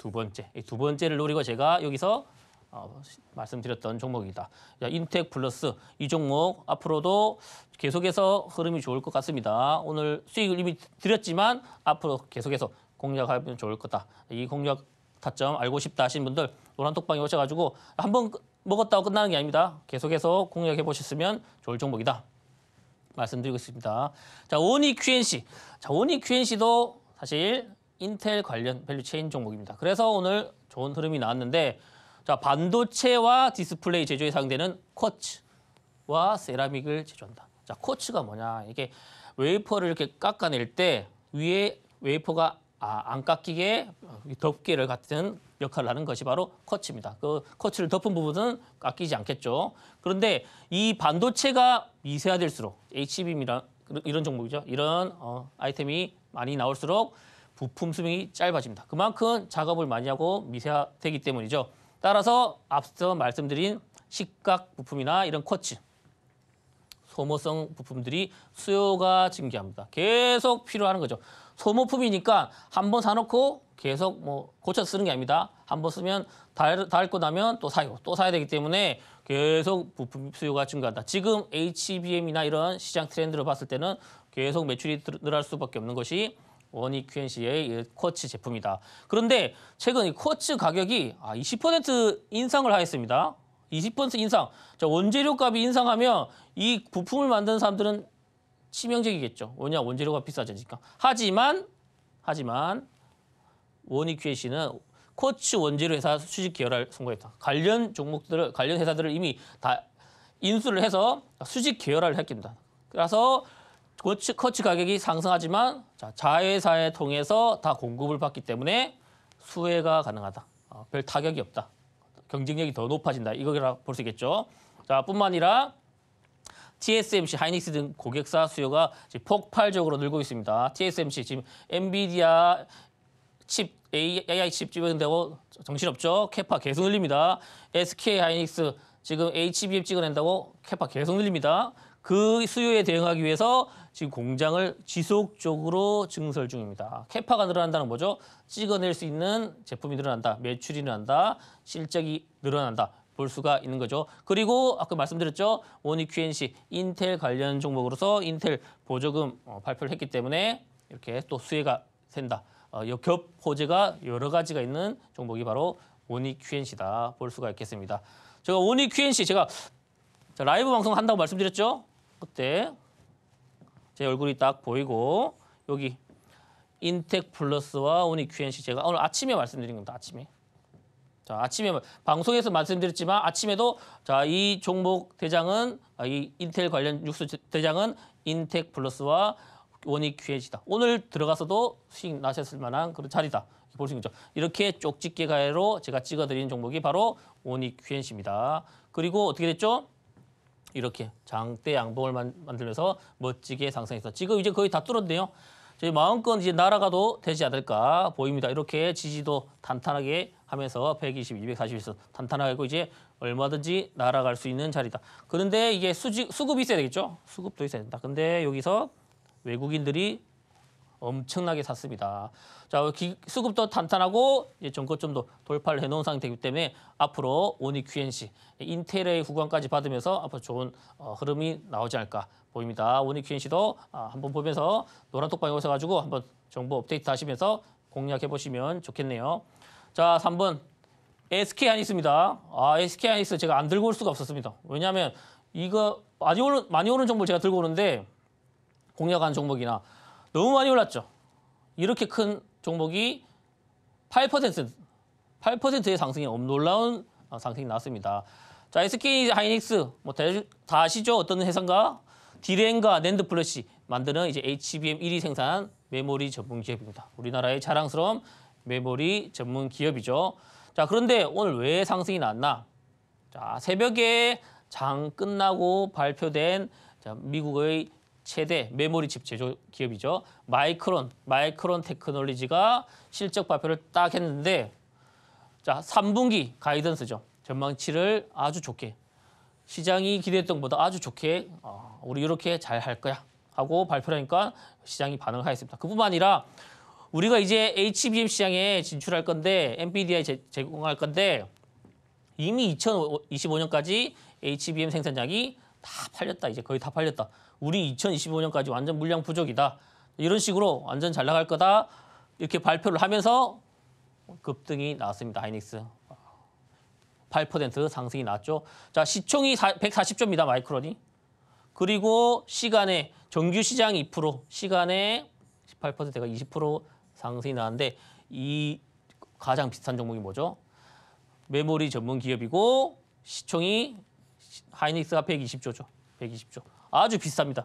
두 번째. 이 두 번째를 노리고 제가 여기서 어, 말씀드렸던 종목이다. 자, 인텍 플러스 이 종목 앞으로도 계속해서 흐름이 좋을 것 같습니다. 오늘 수익을 이미 드렸지만 앞으로 계속해서 공략하면 좋을 거다. 이 공략 타점 알고 싶다 하신 분들 노란 톡방에 오셔가지고 한 번 먹었다고 끝나는 게 아닙니다. 계속해서 공략해 보셨으면 좋을 종목이다. 말씀드리고 있습니다. 자, 오니 QNC. 자, 오니 QNC도 사실 인텔 관련 밸류체인 종목입니다. 그래서 오늘 좋은 흐름이 나왔는데 자 반도체와 디스플레이 제조에 상대는 쿼츠와 세라믹을 제조한다. 자 쿼츠가 뭐냐 이게 웨이퍼를 이렇게 깎아낼 때 위에 웨이퍼가 아, 안 깎이게 덮개를 같은 역할을 하는 것이 바로 쿼츠입니다. 그 쿼츠를 덮은 부분은 깎이지 않겠죠. 그런데 이 반도체가 미세화될수록 HBM이라 이런 종목이죠. 이런 어, 아이템이 많이 나올수록 부품 수명이 짧아집니다. 그만큼 작업을 많이 하고 미세화되기 때문이죠. 따라서 앞서 말씀드린 식각 부품이나 이런 쿼츠, 소모성 부품들이 수요가 증가합니다. 계속 필요하는 거죠. 소모품이니까 한 번 사놓고 계속 뭐 고쳐 쓰는 게 아닙니다. 한 번 쓰면 닳, 닳고 나면 또 사요. 또 사야 되기 때문에 계속 부품 수요가 증가한다. 지금 HBM이나 이런 시장 트렌드를 봤을 때는 계속 매출이 늘어날 수밖에 없는 것이 원이 QNC의 쿼츠 제품이다. 그런데 최근 이 쿼츠 가격이 20% 아, 인상을 하였습니다. 20% 인상. 자, 원재료 값이 인상하면 이 부품을 만드는 사람들은 치명적이겠죠. 왜냐, 원재료가 비싸지니까. 하지만, 하지만, 원이 QNC는 쿼츠 원재료 회사 수직 계열을 선고했다. 관련 종목들을, 관련 회사들을 이미 다 인수를 해서 수직 계열화를 했습니다. 그래서 코치, 커치 가격이 상승하지만 자, 자회사에 통해서 다 공급을 받기 때문에 수혜가 가능하다. 어, 별 타격이 없다. 경쟁력이 더 높아진다. 이거라 고볼 수 있겠죠. 자, 뿐만 아니라 TSMC, 하이닉스 등 고객사 수요가 폭발적으로 늘고 있습니다. TSMC 지금 엔비디아 칩 AI 칩 찍어낸다고 정신없죠. 캐파 계속 늘립니다. SK 하이닉스 지금 HBM 찍어낸다고 캐파 계속 늘립니다. 그 수요에 대응하기 위해서 지금 공장을 지속적으로 증설 중입니다. 캐파가 늘어난다는 거죠 찍어낼 수 있는 제품이 늘어난다. 매출이 늘어난다. 실적이 늘어난다. 볼 수가 있는 거죠. 그리고 아까 말씀드렸죠. 원익 QNC 인텔 관련 종목으로서 인텔 보조금 어, 발표를 했기 때문에 이렇게 또 수혜가 된다. 어, 겹 호재가 여러 가지가 있는 종목이 바로 원익 QNC다 볼 수가 있겠습니다. 제가 원익 QNC 제가 라이브 방송 한다고 말씀드렸죠. 그때 제 얼굴이 딱 보이고 여기 인텍 플러스와 오니 QNC 제가 오늘 아침에 말씀드린 겁니다. 아침에. 자, 아침에 방송에서 말씀드렸지만 아침에도 자, 이 종목 대장은 아, 이 인텔 관련 뉴스 대장은 인텍 플러스와 원익 QNC다. 오늘 들어가서도 수익 나셨을 만한 그런 자리다. 볼수 있는 거죠. 이렇게 쪽집게 가해로 제가 찍어드린 종목이 바로 원익 QNC입니다. 그리고 어떻게 됐죠? 이렇게 장대 양봉을 만, 만 들면서 멋지게 상승했어. 지금 이제 거의 다 뚫었네요. 저희 마음껏 이제 날아가도 되지 않을까 보입니다. 이렇게 지지도 탄탄하게 하면서 120, 241선 0 탄탄하고 이제 얼마든지 날아갈 수 있는 자리다. 그런데 이게 수직 수급이 있어야 되겠죠? 수급도 있어야 된다. 근데 여기서 외국인들이 엄청나게 샀습니다. 자, 기, 수급도 탄탄하고 이제 전고점도 돌파를 해놓은 상태이기 때문에 앞으로 오니 QNC, 인텔의 후광까지 받으면서 앞으로 좋은 어, 흐름이 나오지 않을까 보입니다. 오니 QNC도 아, 한번 보면서 노란 톡방에 오셔가지고 한번 정보 업데이트 하시면서 공략해보시면 좋겠네요. 자, 3번 SK 하니스입니다. 아, SK 하니스 제가 안 들고 올 수가 없었습니다. 왜냐하면 이거 많이 오는, 많이 오는 정보를 제가 들고 오는데 공략한 종목이나 너무 많이 올랐죠. 이렇게 큰 종목이 8% 8%의 상승이 놀라운 상승이 나왔습니다. 자, SK 하이닉스 뭐다 아시죠? 어떤 회사인가? 디램과 랜드 플래시 만드는 이제 HBM 1위 생산 메모리 전문 기업입니다. 우리나라의 자랑스러운 메모리 전문 기업이죠. 자, 그런데 오늘 왜 상승이 났나? 자, 새벽에 장 끝나고 발표된 자, 미국의 최대 메모리 집 제조 기업이죠. 마이크론, 마이크론 테크놀리지가 실적 발표를 딱 했는데 자, 3분기 가이던스죠. 전망치를 아주 좋게 시장이 기대했던 것보다 아주 좋게 어, 우리 이렇게 잘 할 거야 하고 발표하니까 시장이 반응을 하였습니다. 그뿐만 아니라 우리가 이제 HBM 시장에 진출할 건데 n v i d i 제, 제공할 건데 이미 2025년까지 HBM 생산량이 다 팔렸다. 이제 거의 다 팔렸다. 우리 2025년까지 완전 물량 부족이다. 이런 식으로 완전 잘 나갈 거다. 이렇게 발표를 하면서 급등이 나왔습니다. 하이닉스. 8% 상승이 났죠. 자, 시총이 140조입니다. 마이크론이. 그리고 시간에 정규 시장 2%, 시간에 18%가 20% 상승이 나는데 이 가장 비슷한 종목이 뭐죠? 메모리 전문 기업이고 시총이 하이닉스가 120조죠. 120조. 아주 비쌉니다.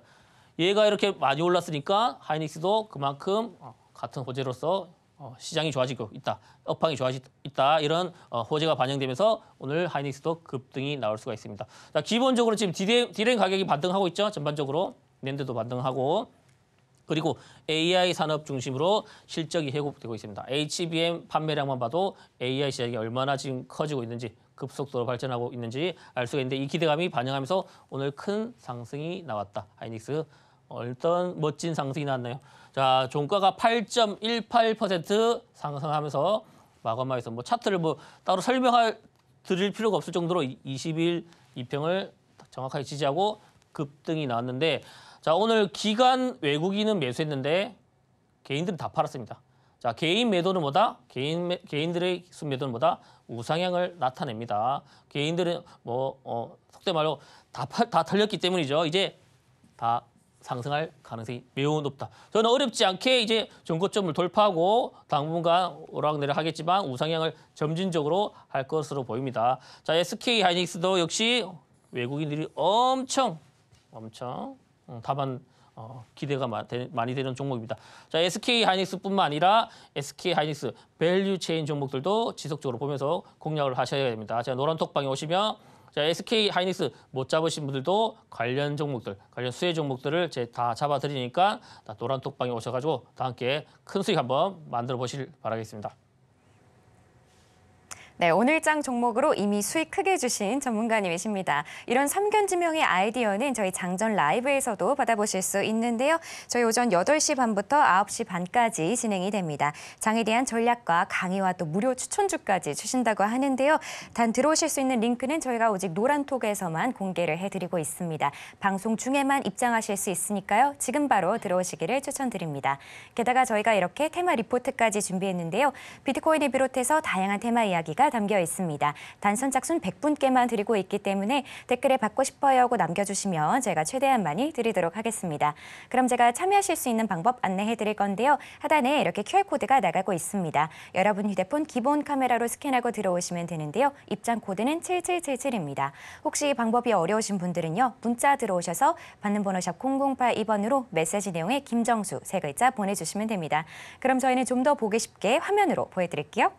얘가 이렇게 많이 올랐으니까 하이닉스도 그만큼 어, 같은 호재로서 어, 시장이 좋아지고 있다. 업황이 좋아지 있다. 이런 어, 호재가 반영되면서 오늘 하이닉스도 급등이 나올 수가 있습니다. 자, 기본적으로 지금 디램, 가격이 반등하고 있죠. 전반적으로 낸드도 반등하고 그리고 AI 산업 중심으로 실적이 회복되고 있습니다. HBM 판매량만 봐도 AI 시장이 얼마나 지금 커지고 있는지 급속도로 발전하고 있는지 알 수가 있는데 이 기대감이 반영하면서 오늘 큰 상승이 나왔다. 하이닉스 어떤 멋진 상승이 나왔나요? 자, 종가가 8.18% 상승하면서 마감하에서 뭐 차트를 뭐 따로 설명할 드릴 필요가 없을 정도로 20일 이평을 정확하게 지지하고 급등이 나왔는데 자 오늘 기간 외국인은 매수했는데 개인들은 다 팔았습니다. 자 개인 매도는 뭐다? 개인 매, 개인들의 순매도는 뭐다? 우상향을 나타냅니다. 개인들은 뭐 어, 속된 말로 다, 팔, 다털렸기 때문이죠. 이제 다 상승할 가능성이 매우 높다. 저는 어렵지 않게 이제 전고점을 돌파하고 당분간 오락내락 하겠지만 우상향을 점진적으로 할 것으로 보입니다. 자, SK 하이닉스도 역시 외국인들이 엄청 엄청 어, 다만 어, 기대가 많이 되는 종목입니다. 자, SK 하이닉스뿐만 아니라 SK 하이닉스 밸류 체인 종목들도 지속적으로 보면서 공략을 하셔야 됩니다. 자, 노란 톡방에 오시면 자, SK 하이닉스 못 잡으신 분들도 관련 종목들, 관련 수혜 종목들을 제다 잡아드리니까 노란 톡방에 오셔가지고 다 함께 큰 수익 한번 만들어 보시길 바라겠습니다.
네, 오늘장 종목으로 이미 수익 크게 주신 전문가님이십니다. 이런 삼견지명의 아이디어는 저희 장전 라이브에서도 받아보실 수 있는데요. 저희 오전 8시 반부터 9시 반까지 진행이 됩니다. 장에 대한 전략과 강의와 또 무료 추천주까지 주신다고 하는데요. 단 들어오실 수 있는 링크는 저희가 오직 노란톡에서만 공개를 해드리고 있습니다. 방송 중에만 입장하실 수 있으니까요. 지금 바로 들어오시기를 추천드립니다. 게다가 저희가 이렇게 테마 리포트까지 준비했는데요. 비트코인을 비롯해서 다양한 테마 이야기가 이야가 담겨 있습니다. 단선 짝순 100분께만 드리고 있기 때문에 댓글에 받고 싶어요 하고 남겨주시면 제가 최대한 많이 드리도록 하겠습니다. 그럼 제가 참여하실 수 있는 방법 안내해 드릴 건데요. 하단에 이렇게 QR코드가 나가고 있습니다. 여러분 휴대폰 기본 카메라로 스캔하고 들어오시면 되는데요. 입장 코드는 7777입니다. 혹시 방법이 어려우신 분들은요. 문자 들어오셔서 받는 번호 샵 0082번으로 메시지 내용에 김정수 세 글자 보내주시면 됩니다. 그럼 저희는 좀 더 보기 쉽게 화면으로 보여드릴게요.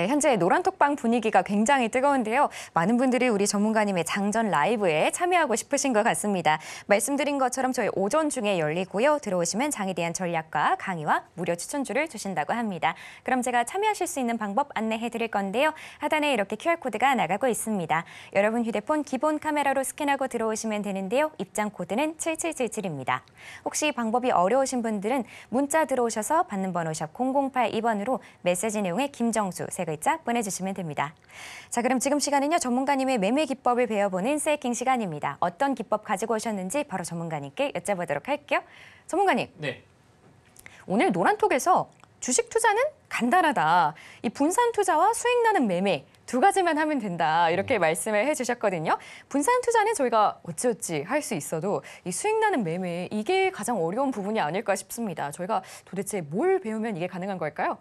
네, 현재 노란톡방 분위기가 굉장히 뜨거운데요. 많은 분들이 우리 전문가님의 장전 라이브에 참여하고 싶으신 것 같습니다. 말씀드린 것처럼 저희 오전 중에 열리고요. 들어오시면 장에 대한 전략과 강의와 무료 추천주를 주신다고 합니다. 그럼 제가 참여하실 수 있는 방법 안내해 드릴 건데요. 하단에 이렇게 QR코드가 나가고 있습니다. 여러분 휴대폰 기본 카메라로 스캔하고 들어오시면 되는데요. 입장 코드는 7777입니다. 혹시 방법이 어려우신 분들은 문자 들어오셔서 받는 번호 샵 0082번으로 메시지 내용에 김정수 세글 글자 보내주시면 됩니다. 자, 그럼 지금 시간은요. 전문가님의 매매 기법을 배워보는 세이킹 시간입니다. 어떤 기법 가지고 오셨는지 바로 전문가님께 여쭤보도록 할게요. 전문가님. 네. 오늘 노란톡에서 주식 투자는 간단하다. 이 분산 투자와 수익 나는 매매 두 가지만 하면 된다. 이렇게 음. 말씀을 해주셨거든요. 분산 투자는 저희가 어찌어찌 할 수 있어도 이 수익 나는 매매 이게 가장 어려운 부분이 아닐까 싶습니다. 저희가 도대체 뭘 배우면 이게 가능한 걸까요?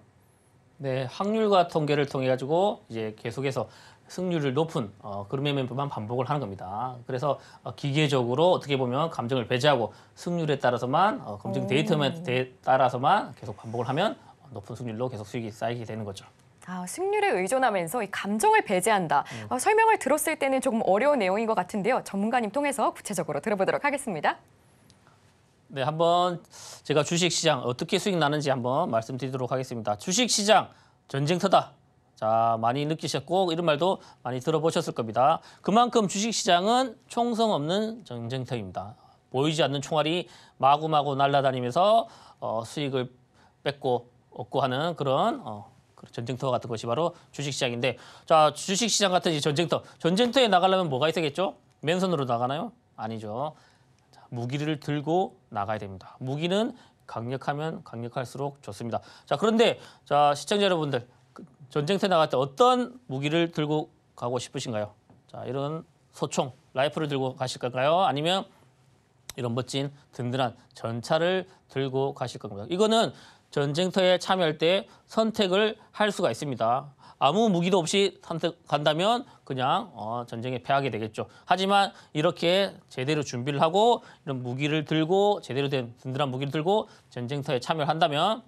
네, 확률과 통계를 통해 가지고 이제 계속해서 승률을 높은 어, 그룹의 멤버만 반복을 하는 겁니다. 그래서 어, 기계적으로 어떻게 보면 감정을 배제하고 승률에 따라서만 어, 검증 데이터에 데, 따라서만 계속 반복을 하면 높은 승률로 계속 수익이 쌓이게 되는 거죠.
아, 승률에 의존하면서 이 감정을 배제한다. 음. 어, 설명을 들었을 때는 조금 어려운 내용인 것 같은데요. 전문가님 통해서 구체적으로 들어보도록 하겠습니다.
네, 한번 제가 주식 시장 어떻게 수익 나는지 한번 말씀드리도록 하겠습니다. 주식 시장 전쟁터다. 자, 많이 느끼셨고 이런 말도 많이 들어보셨을 겁니다. 그만큼 주식 시장은 총성 없는 전쟁터입니다. 보이지 않는 총알이 마구마구 날아다니면서 어, 수익을 뺏고 얻고 하는 그런 어, 전쟁터 같은 것이 바로 주식시장인데 자 주식시장 같은 전쟁터 전쟁터에 나가려면 뭐가 있어야겠죠? 맨손으로 나가나요? 아니죠. 무기를 들고 나가야 됩니다. 무기는 강력하면 강력할수록 좋습니다. 자 그런데 자 시청자 여러분들 그 전쟁터 에 나갈 때 어떤 무기를 들고 가고 싶으신가요? 자 이런 소총, 라이프를 들고 가실 건가요? 아니면 이런 멋진 든든한 전차를 들고 가실 겁니다. 이거는 전쟁터에 참여할 때 선택을 할 수가 있습니다. 아무 무기도 없이 선택한다면 그냥 어, 전쟁에 패하게 되겠죠. 하지만 이렇게 제대로 준비를 하고 이런 무기를 들고 제대로 된 든든한 무기를 들고 전쟁터에 참여를 한다면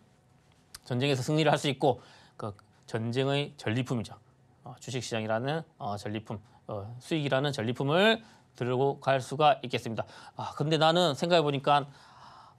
전쟁에서 승리를 할 수 있고 그 전쟁의 전리품이죠. 어, 주식시장이라는 어, 전리품, 어, 수익이라는 전리품을 들고 갈 수가 있겠습니다. 아 근데 나는 생각해보니까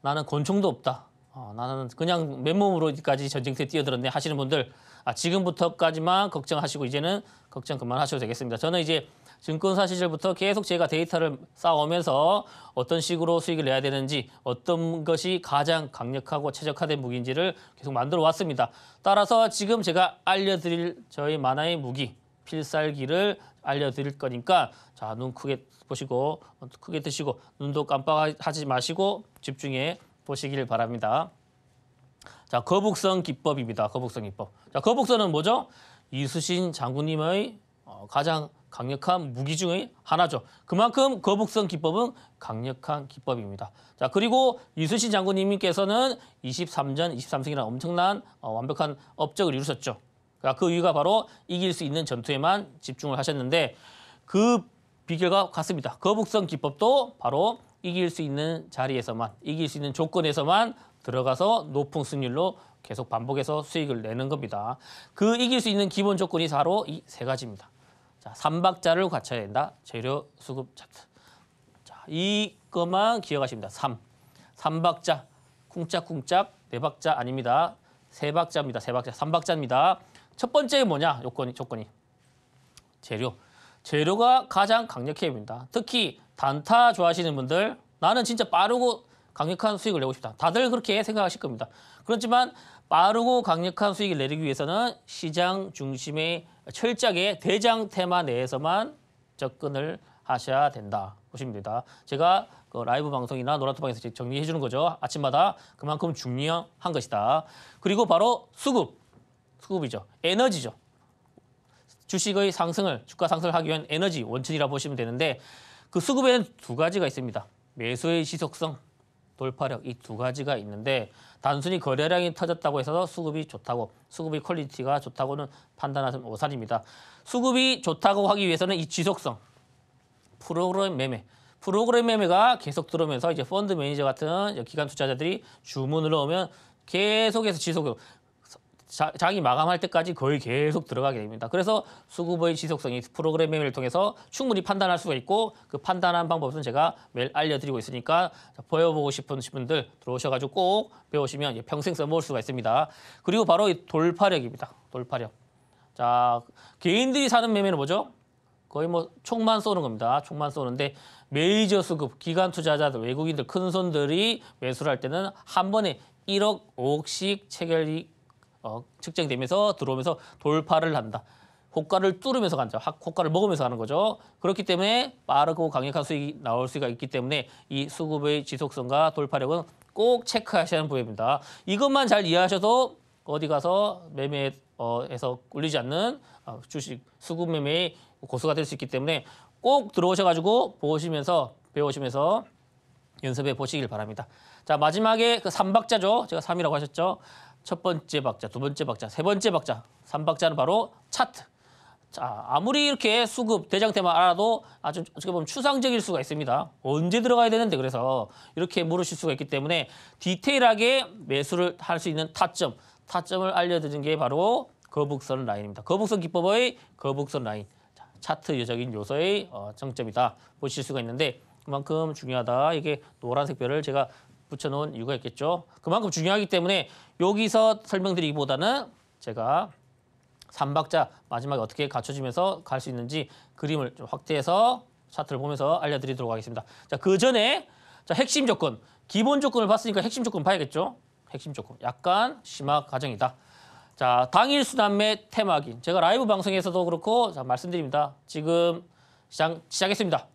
나는 권총도 없다. 어, 나는 그냥 맨몸으로까지 전쟁터에 뛰어들었네 하시는 분들 아, 지금부터까지만 걱정하시고 이제는 걱정 그만하셔도 되겠습니다. 저는 이제 증권사 시절부터 계속 제가 데이터를 쌓아오면서 어떤 식으로 수익을 내야 되는지 어떤 것이 가장 강력하고 최적화된 무기인지를 계속 만들어 왔습니다. 따라서 지금 제가 알려드릴 저희 만화의 무기 필살기를 알려드릴 거니까 자눈 크게 보시고 크게 드시고 눈도 깜빡하지 마시고 집중해 보시길 바랍니다. 자, 거북선 기법입니다. 거북선 기법. 자, 거북선은 뭐죠? 이수신 장군님의 어, 가장 강력한 무기 중의 하나죠. 그만큼 거북선 기법은 강력한 기법입니다. 자 그리고 이순신 장군님께서는 23전 23승이라는 엄청난 어, 완벽한 업적을 이루셨죠. 그러니까 그 이유가 바로 이길 수 있는 전투에만 집중을 하셨는데 그 비결과 같습니다. 거북선 기법도 바로 이길 수 있는 자리에서만, 이길 수 있는 조건에서만 들어가서 높은 수익률로 계속 반복해서 수익을 내는 겁니다. 그 이길 수 있는 기본 조건이 바로 이 세 가지입니다. 자, 3박자를 갖춰야 된다. 재료 수급 차트. 자, 이것만 기억하십니다. 3. 3박자. 쿵짝쿵짝 네 박자 아닙니다. 세 박자입니다. 세 박자. 3박자입니다. 첫 번째 뭐냐? 요건이 조건이. 재료. 재료가 가장 강력해 보입니다. 특히 단타 좋아하시는 분들 나는 진짜 빠르고 강력한 수익을 내고 싶다. 다들 그렇게 생각하실 겁니다. 그렇지만 빠르고 강력한 수익을 내리기 위해서는 시장 중심의 철저하게 대장 테마 내에서만 접근을 하셔야 된다. 보십니다. 제가 그 라이브 방송이나 노란토방에서 정리해 주는 거죠. 아침마다 그만큼 중요한 것이다. 그리고 바로 수급, 수급이죠. 에너지죠. 주식의 상승을, 주가 상승을 하기 위한 에너지 원천이라 고 보시면 되는데 그 수급에는 두 가지가 있습니다. 매수의 지속성, 돌파력 이 두 가지가 있는데 단순히 거래량이 터졌다고 해서 수급이 좋다고 수급이 퀄리티가 좋다고는 판단하는 오산입니다. 수급이 좋다고 하기 위해서는 이 지속성 프로그램 매매 프로그램 매매가 계속 들어오면서 이제 펀드 매니저 같은 기관 투자자들이 주문을 넣으면 계속해서 지속으로 자, 장이 마감할 때까지 거의 계속 들어가게 됩니다. 그래서 수급의 지속성이 프로그래밍을 통해서 충분히 판단할 수가 있고 그 판단한 방법은 제가 매일 알려드리고 있으니까 보여보고 싶은 분들 들어오셔가지고 꼭 배우시면 예, 평생 써먹을 수가 있습니다. 그리고 바로 이 돌파력입니다. 돌파력. 자 개인들이 사는 매매는 뭐죠? 거의 뭐 총만 쏘는 겁니다. 총만 쏘는데 메이저 수급, 기관 투자자들, 외국인들, 큰 손들이 매수를 할 때는 한 번에 1억, 5억씩 체결이 어, 측정되면서 들어오면서 돌파를 한다. 호가를 뚫으면서 간죠. 호가를 먹으면서 가는 거죠. 그렇기 때문에 빠르고 강력한 수익이 나올 수가 있기 때문에 이 수급의 지속성과 돌파력은 꼭 체크하셔야 하는 부분입니다. 이것만 잘 이해하셔도 어디 가서 매매에서 꿀리지 않는 어, 주식 수급 매매의 고수가 될 수 있기 때문에 꼭 들어오셔가지고 보시면서 배우시면서 연습해 보시길 바랍니다. 자 마지막에 그 삼박자죠. 제가 삼이라고 하셨죠. 첫 번째 박자, 두 번째 박자, 세 번째 박자, 삼박자는 바로 차트. 자, 아무리 이렇게 수급, 대장테만 알아도 아주 어떻게 보면 추상적일 수가 있습니다. 언제 들어가야 되는데 그래서 이렇게 물으실 수가 있기 때문에 디테일하게 매수를 할 수 있는 타점, 타점을 알려드린 게 바로 거북선 라인입니다. 거북선 기법의 거북선 라인, 자, 차트적인 요소의 어, 정점이다 보실 수가 있는데 그만큼 중요하다. 이게 노란색 별을 제가 붙여놓은 이유가 있겠죠. 그만큼 중요하기 때문에 여기서 설명드리기보다는 제가 3박자 마지막에 어떻게 갖춰지면서 갈 수 있는지 그림을 좀 확대해서 차트를 보면서 알려드리도록 하겠습니다. 자, 그 전에 자, 핵심 조건, 기본 조건을 봤으니까 핵심 조건 봐야겠죠. 핵심 조건, 약간 심화 과정이다. 자, 당일 수남매 테마긴. 제가 라이브 방송에서도 그렇고 자, 말씀드립니다. 지금 시장 시작했습니다.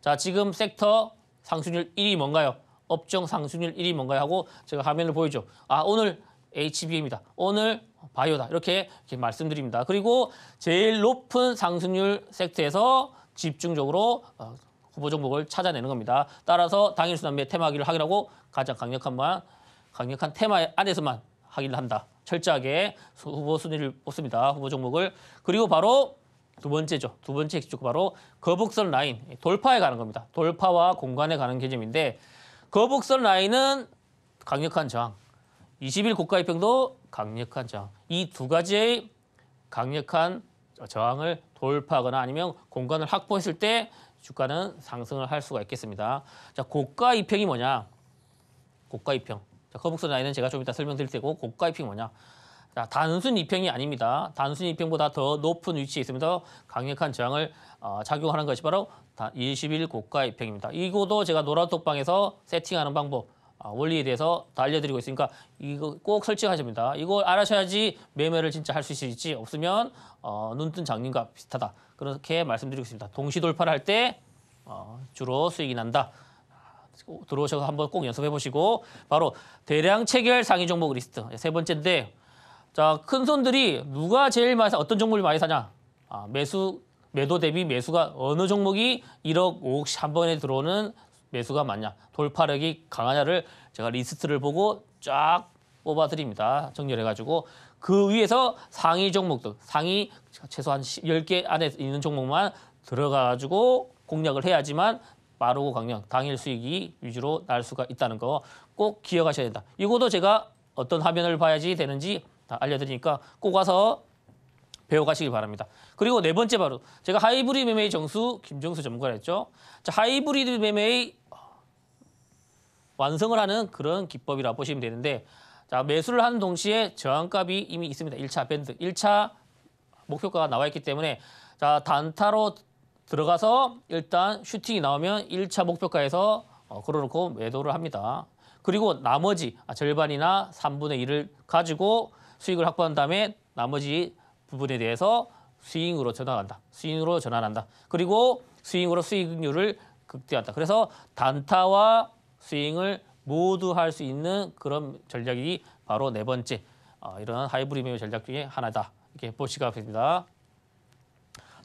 자, 지금 섹터 상승률 1위 뭔가요? 업종 상승률 1위 뭔가요? 하고 제가 화면을 보여줘. 아, 오늘 h b 입니다 오늘 바이오다. 이렇게, 이렇게 말씀드립니다. 그리고 제일 높은 상승률 섹트에서 집중적으로 어, 후보 종목을 찾아내는 겁니다. 따라서 당일 순환매 테마기를 확인하고 가장 강력한 만 강력한 테마 안에서만 확인을 한다. 철저하게 후보 순위를 뽑습니다. 후보 종목을. 그리고 바로 두 번째죠. 두 번째 기축 바로 거북선 라인 돌파에 가는 겁니다. 돌파와 공간에 가는 개념인데 거북선 라인은 강력한 저항. 20일 고가입평도 강력한 저항. 이 두 가지의 강력한 저항을 돌파하거나 아니면 공간을 확보했을 때 주가는 상승을 할 수가 있겠습니다. 자, 고가 입평이 뭐냐? 고가 입평 자, 거북선 라인은 제가 좀 이따 설명드릴 테고 고가 입평이 뭐냐? 자, 단순 입평이 아닙니다. 단순 입평보다더 높은 위치에 있으면서 강력한 저항을 어, 작용하는 것이 바로 21 고가 입행입니다 이거도 제가 노란톡방에서 세팅하는 방법 아, 원리에 대해서 다 알려드리고 있으니까 이거 꼭설치하십니다 이걸 알아셔야지 매매를 진짜 할 수 있을지 없으면 어, 눈뜬 장님과 비슷하다. 그렇게 말씀드리고 있습니다. 동시 돌파를 할 때 어, 주로 수익이 난다. 들어오셔서 한번 꼭 연습해 보시고 바로 대량 체결 상위 종목 리스트 예, 세 번째인데 자, 큰 손들이 누가 제일 많이 사, 어떤 종목을 많이 사냐? 아, 매수 매도 대비 매수가 어느 종목이 1억 5억씩 한 번에 들어오는 매수가 맞냐 돌파력이 강하냐를 제가 리스트를 보고 쫙 뽑아드립니다. 정렬해가지고 그 위에서 상위 종목들 상위 최소한 10개 안에 있는 종목만 들어가가지고 공략을 해야지만 빠르고 강력 당일 수익이 위주로 날 수가 있다는 거 꼭 기억하셔야 된다. 이것도 제가 어떤 화면을 봐야지 되는지 다 알려드리니까 꼭 와서 배워가시길 바랍니다. 그리고 네 번째 바로 제가 하이브리드 매매의 정수 김정수 전문가였죠 자, 하이브리드 매매의 완성을 하는 그런 기법이라 고 보시면 되는데 자, 매수를 하는 동시에 저항값이 이미 있습니다. 1차 밴드, 1차 목표가가 나와 있기 때문에 자, 단타로 들어가서 일단 슈팅이 나오면 1차 목표가에서 어, 걸어놓고 매도를 합니다. 그리고 나머지 아, 절반이나 3분의 1을 가지고 수익을 확보한 다음에 나머지 부분에 대해서 스윙으로 전환한다. 스윙으로 전환한다. 그리고 스윙으로 수익률을 극대화한다. 그래서 단타와 스윙을 모두 할 수 있는 그런 전략이 바로 네 번째 어, 이런 하이브리드 매매 전략 중에 하나다. 이렇게 보시가 됩니다.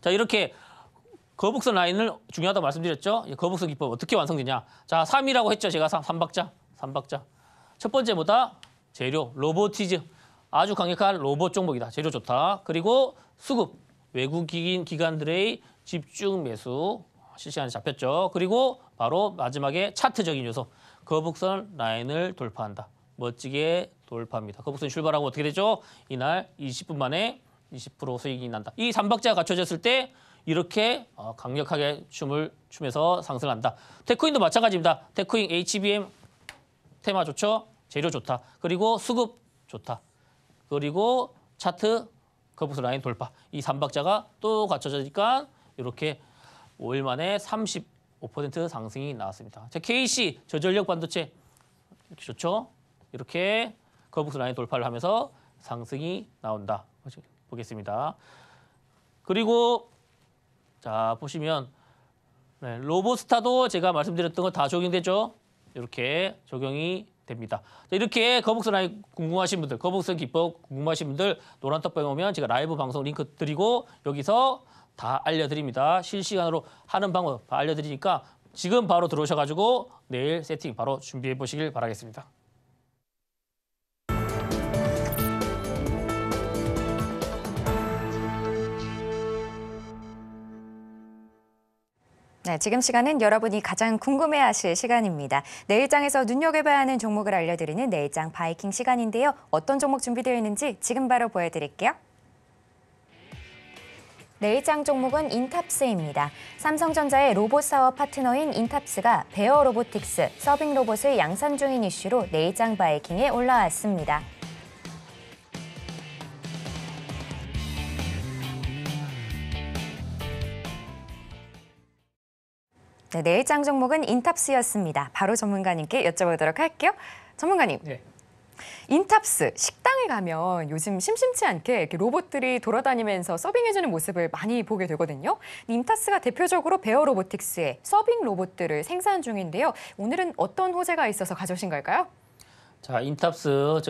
자 이렇게 거북선 라인을 중요하다고 말씀드렸죠. 이 거북선 기법 어떻게 완성되냐. 자 3이라고 했죠. 제가 3, 3박자. 3박자. 첫 번째보다 재료, 로보티즘. 아주 강력한 로봇 종목이다. 재료 좋다. 그리고 수급, 외국인 기관들의 집중 매수 실시간에 잡혔죠. 그리고 바로 마지막에 차트적인 요소, 거북선 라인을 돌파한다. 멋지게 돌파합니다. 거북선 출발하고 어떻게 되죠? 이날 20분 만에 20% 수익이 난다. 이 삼박자가 갖춰졌을 때 이렇게 어, 강력하게 춤을 추면서 상승한다. 테크인도 마찬가지입니다. 테크인 HBM 테마 좋죠? 재료 좋다. 그리고 수급 좋다. 그리고 차트 커브스 라인 돌파. 이 3박자가 또 갖춰지니까 이렇게 5일 만에 35% 상승이 나왔습니다. 자, KC 저전력 반도체 이렇게 좋죠? 이렇게 커브스 라인 돌파를 하면서 상승이 나온다. 보겠습니다. 그리고 자 보시면 네, 로보스타도 제가 말씀드렸던 거 다 적용되죠? 이렇게 적용이 됩니다. 이렇게 거북선 아이 궁금하신 분들, 거북선 기법 궁금하신 분들 노란톡방에 오면 제가 라이브 방송 링크 드리고 여기서 다 알려드립니다. 실시간으로 하는 방법 알려드리니까 지금 바로 들어오셔가지고 내일 세팅 바로 준비해 보시길 바라겠습니다.
네, 지금 시간은 여러분이 가장 궁금해하실 시간입니다. 내일장에서 눈여겨봐야 하는 종목을 알려드리는 내일장 바이킹 시간인데요. 어떤 종목 준비되어 있는지 지금 바로 보여드릴게요. 내일장 종목은 인탑스입니다. 삼성전자의 로봇 사업 파트너인 인탑스가 베어 로보틱스, 서빙 로봇을 양산 중인 이슈로 내일장 바이킹에 올라왔습니다. 네, 내일장 종목은 인탑스였습니다. 바로 전문가님께 여쭤보도록 할게요. 전문가님. 네. 인탑스 식당에 가면 요즘 심심치 않게 이렇게 로봇들이 돌아다니면서 서빙해주는 모습을 많이 보게 되거든요. 인탑스가 대표적으로 베어 로보틱스의 서빙 로봇들을 생산 중인데요. 오늘은 어떤 호재가 있어서 가져오신 걸까요?
자, 인탑스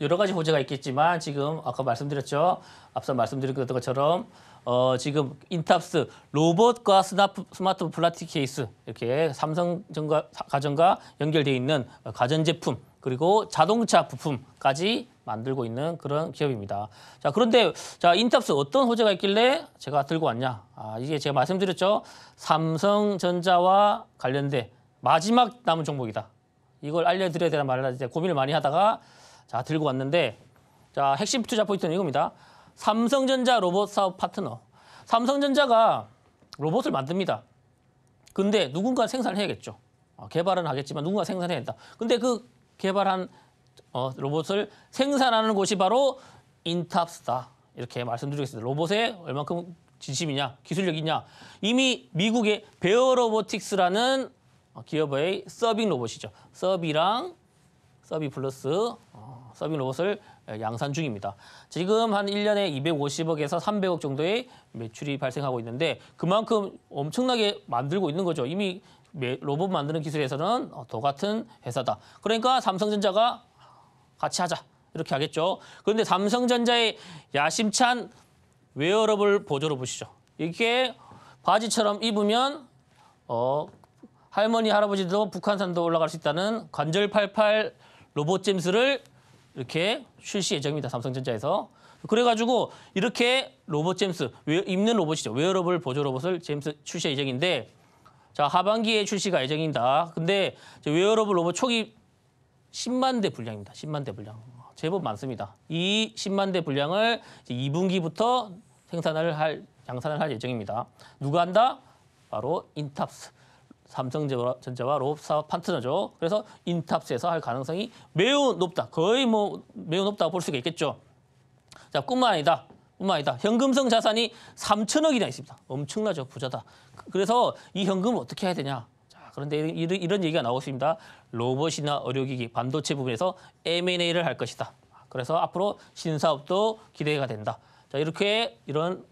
여러 가지 호재가 있겠지만 지금 아까 말씀드렸죠. 앞서 말씀드렸던 것처럼 어, 지금 인탑스 로봇과 스마트폰 플라스틱 케이스 이렇게 삼성 전가, 가전과 연결되어 있는 가전제품 그리고 자동차 부품까지 만들고 있는 그런 기업입니다. 자 그런데 자 인탑스 어떤 호재가 있길래 제가 들고 왔냐? 아 이게 제가 말씀드렸죠. 삼성전자와 관련된 마지막 남은 종목이다. 이걸 알려드려야 되나 말아야 되나 고민을 많이 하다가 자 들고 왔는데 자 핵심 투자 포인트는 이겁니다. 삼성전자 로봇 사업 파트너. 삼성전자가 로봇을 만듭니다. 근데 누군가 생산해야겠죠. 어, 개발은 하겠지만 누군가 생산해야 된다. 근데 그 개발한 어, 로봇을 생산하는 곳이 바로 인탑스다. 이렇게 말씀드리겠습니다. 로봇에 얼만큼 진심이냐, 기술력이냐. 이미 미국의 베어 로보틱스라는 어, 기업의 서빙 로봇이죠. 서비랑 서비 플러스 서빙 로봇을 예, 양산 중입니다. 지금 한 1년에 250억에서 300억 정도의 매출이 발생하고 있는데 그만큼 엄청나게 만들고 있는 거죠. 이미 로봇 만드는 기술에서는 어, 더 같은 회사다. 그러니까 삼성전자가 같이 하자 이렇게 하겠죠. 그런데 삼성전자의 야심찬 웨어러블 보조로 보시죠. 이게 바지처럼 입으면 어, 할머니 할아버지도 북한산도 올라갈 수 있다는 관절 팔팔 로봇 잼스를 이렇게 출시 예정입니다. 삼성전자에서. 그래가지고 이렇게 로봇 잼스, 입는 로봇이죠. 웨어러블 보조 로봇을 잼스 출시 예정인데 자 하반기에 출시가 예정입니다. 근데 웨어러블 로봇 초기 10만 대 분량입니다. 10만 대 분량. 제법 많습니다. 이 10만 대 분량을 이제 2분기부터 생산을 할, 양산을 할 예정입니다. 누가 한다? 바로 인탑스. 삼성전자와 롭사업 파트너죠. 그래서 인탑스에서 할 가능성이 매우 높다. 거의 뭐 매우 높다고 볼 수가 있겠죠. 자, 뿐만 아니다. 뿐만 아니다. 현금성 자산이 3천억이나 있습니다. 엄청나죠. 부자다. 그, 그래서 이 현금을 어떻게 해야 되냐. 자, 그런데 이런, 이런 얘기가 나오고 있습니다. 로봇이나 의료기기, 반도체 부분에서 M&A를 할 것이다. 그래서 앞으로 신사업도 기대가 된다. 자, 이렇게 이런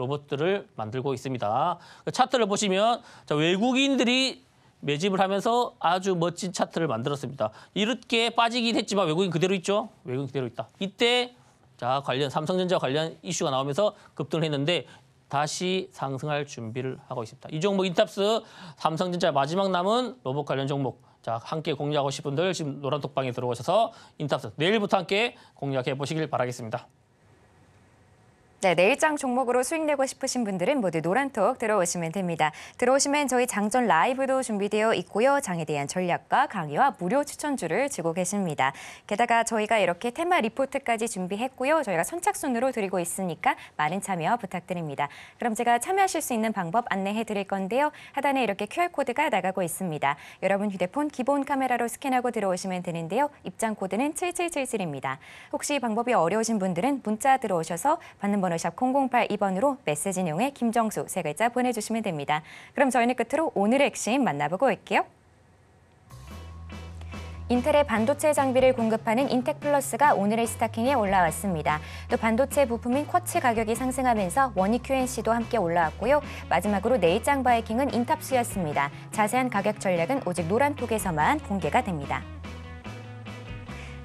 로봇들을 만들고 있습니다. 그 차트를 보시면 자, 외국인들이 매집을 하면서 아주 멋진 차트를 만들었습니다. 이렇게 빠지긴 했지만 외국인 그대로 있죠? 외국인 그대로 있다. 이때 자 관련 삼성전자 관련 이슈가 나오면서 급등을 했는데 다시 상승할 준비를 하고 있습니다. 이 종목 인탑스 삼성전자 마지막 남은 로봇 관련 종목 자 함께 공략하고 싶은 분들 지금 노란 독방에 들어오셔서 인탑스 내일부터 함께 공략해 보시길 바라겠습니다.
네, 내일장 종목으로 수익 내고 싶으신 분들은 모두 노란톡 들어오시면 됩니다. 들어오시면 저희 장전 라이브도 준비되어 있고요. 장에 대한 전략과 강의와 무료 추천주를 주고 계십니다. 게다가 저희가 이렇게 테마 리포트까지 준비했고요. 저희가 선착순으로 드리고 있으니까 많은 참여 부탁드립니다. 그럼 제가 참여하실 수 있는 방법 안내해 드릴 건데요. 하단에 이렇게 QR코드가 나가고 있습니다. 여러분 휴대폰 기본 카메라로 스캔하고 들어오시면 되는데요. 입장 코드는 7777입니다. 혹시 방법이 어려우신 분들은 문자 들어오셔서 받는 번호 문자번호 샵 008번으로 2 메시지 내 용에 김정수 세 글자 보내주시면 됩니다. 그럼 저희는 끝으로 오늘의 핵심 만나보고 올게요. 인텔의 반도체 장비를 공급하는 인텍플러스가 오늘의 스타킹에 올라왔습니다. 또 반도체 부품인 쿼츠 가격이 상승하면서 원익 QNC도 함께 올라왔고요. 마지막으로 네이짱 바이킹은 인탑스였습니다. 자세한 가격 전략은 오직 노란톡에서만 공개가 됩니다.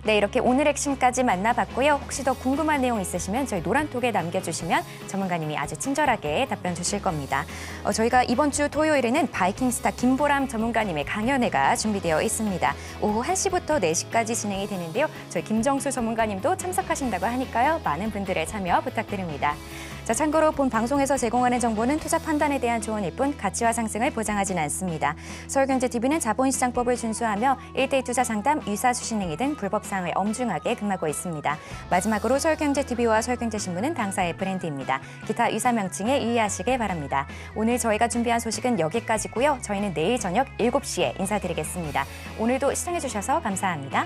네, 이렇게 오늘 핵심까지 만나봤고요. 혹시 더 궁금한 내용 있으시면 저희 노란톡에 남겨주시면 전문가님이 아주 친절하게 답변 주실 겁니다. 어, 저희가 이번 주 토요일에는 바이킹스타 김보람 전문가님의 강연회가 준비되어 있습니다. 오후 1시부터 4시까지 진행이 되는데요. 저희 김정수 전문가님도 참석하신다고 하니까요. 많은 분들의 참여 부탁드립니다. 자, 참고로 본 방송에서 제공하는 정보는 투자 판단에 대한 조언일 뿐 가치와 상승을 보장하진 않습니다. 서울경제TV는 자본시장법을 준수하며 1대1 투자 상담, 유사 수신행위 등 불법 사항을 엄중하게 금하고 있습니다. 마지막으로 서울경제TV와 서울경제신문은 당사의 브랜드입니다. 기타 유사 명칭에 유의하시길 바랍니다. 오늘 저희가 준비한 소식은 여기까지고요. 저희는 내일 저녁 7시에 인사드리겠습니다. 오늘도 시청해주셔서 감사합니다.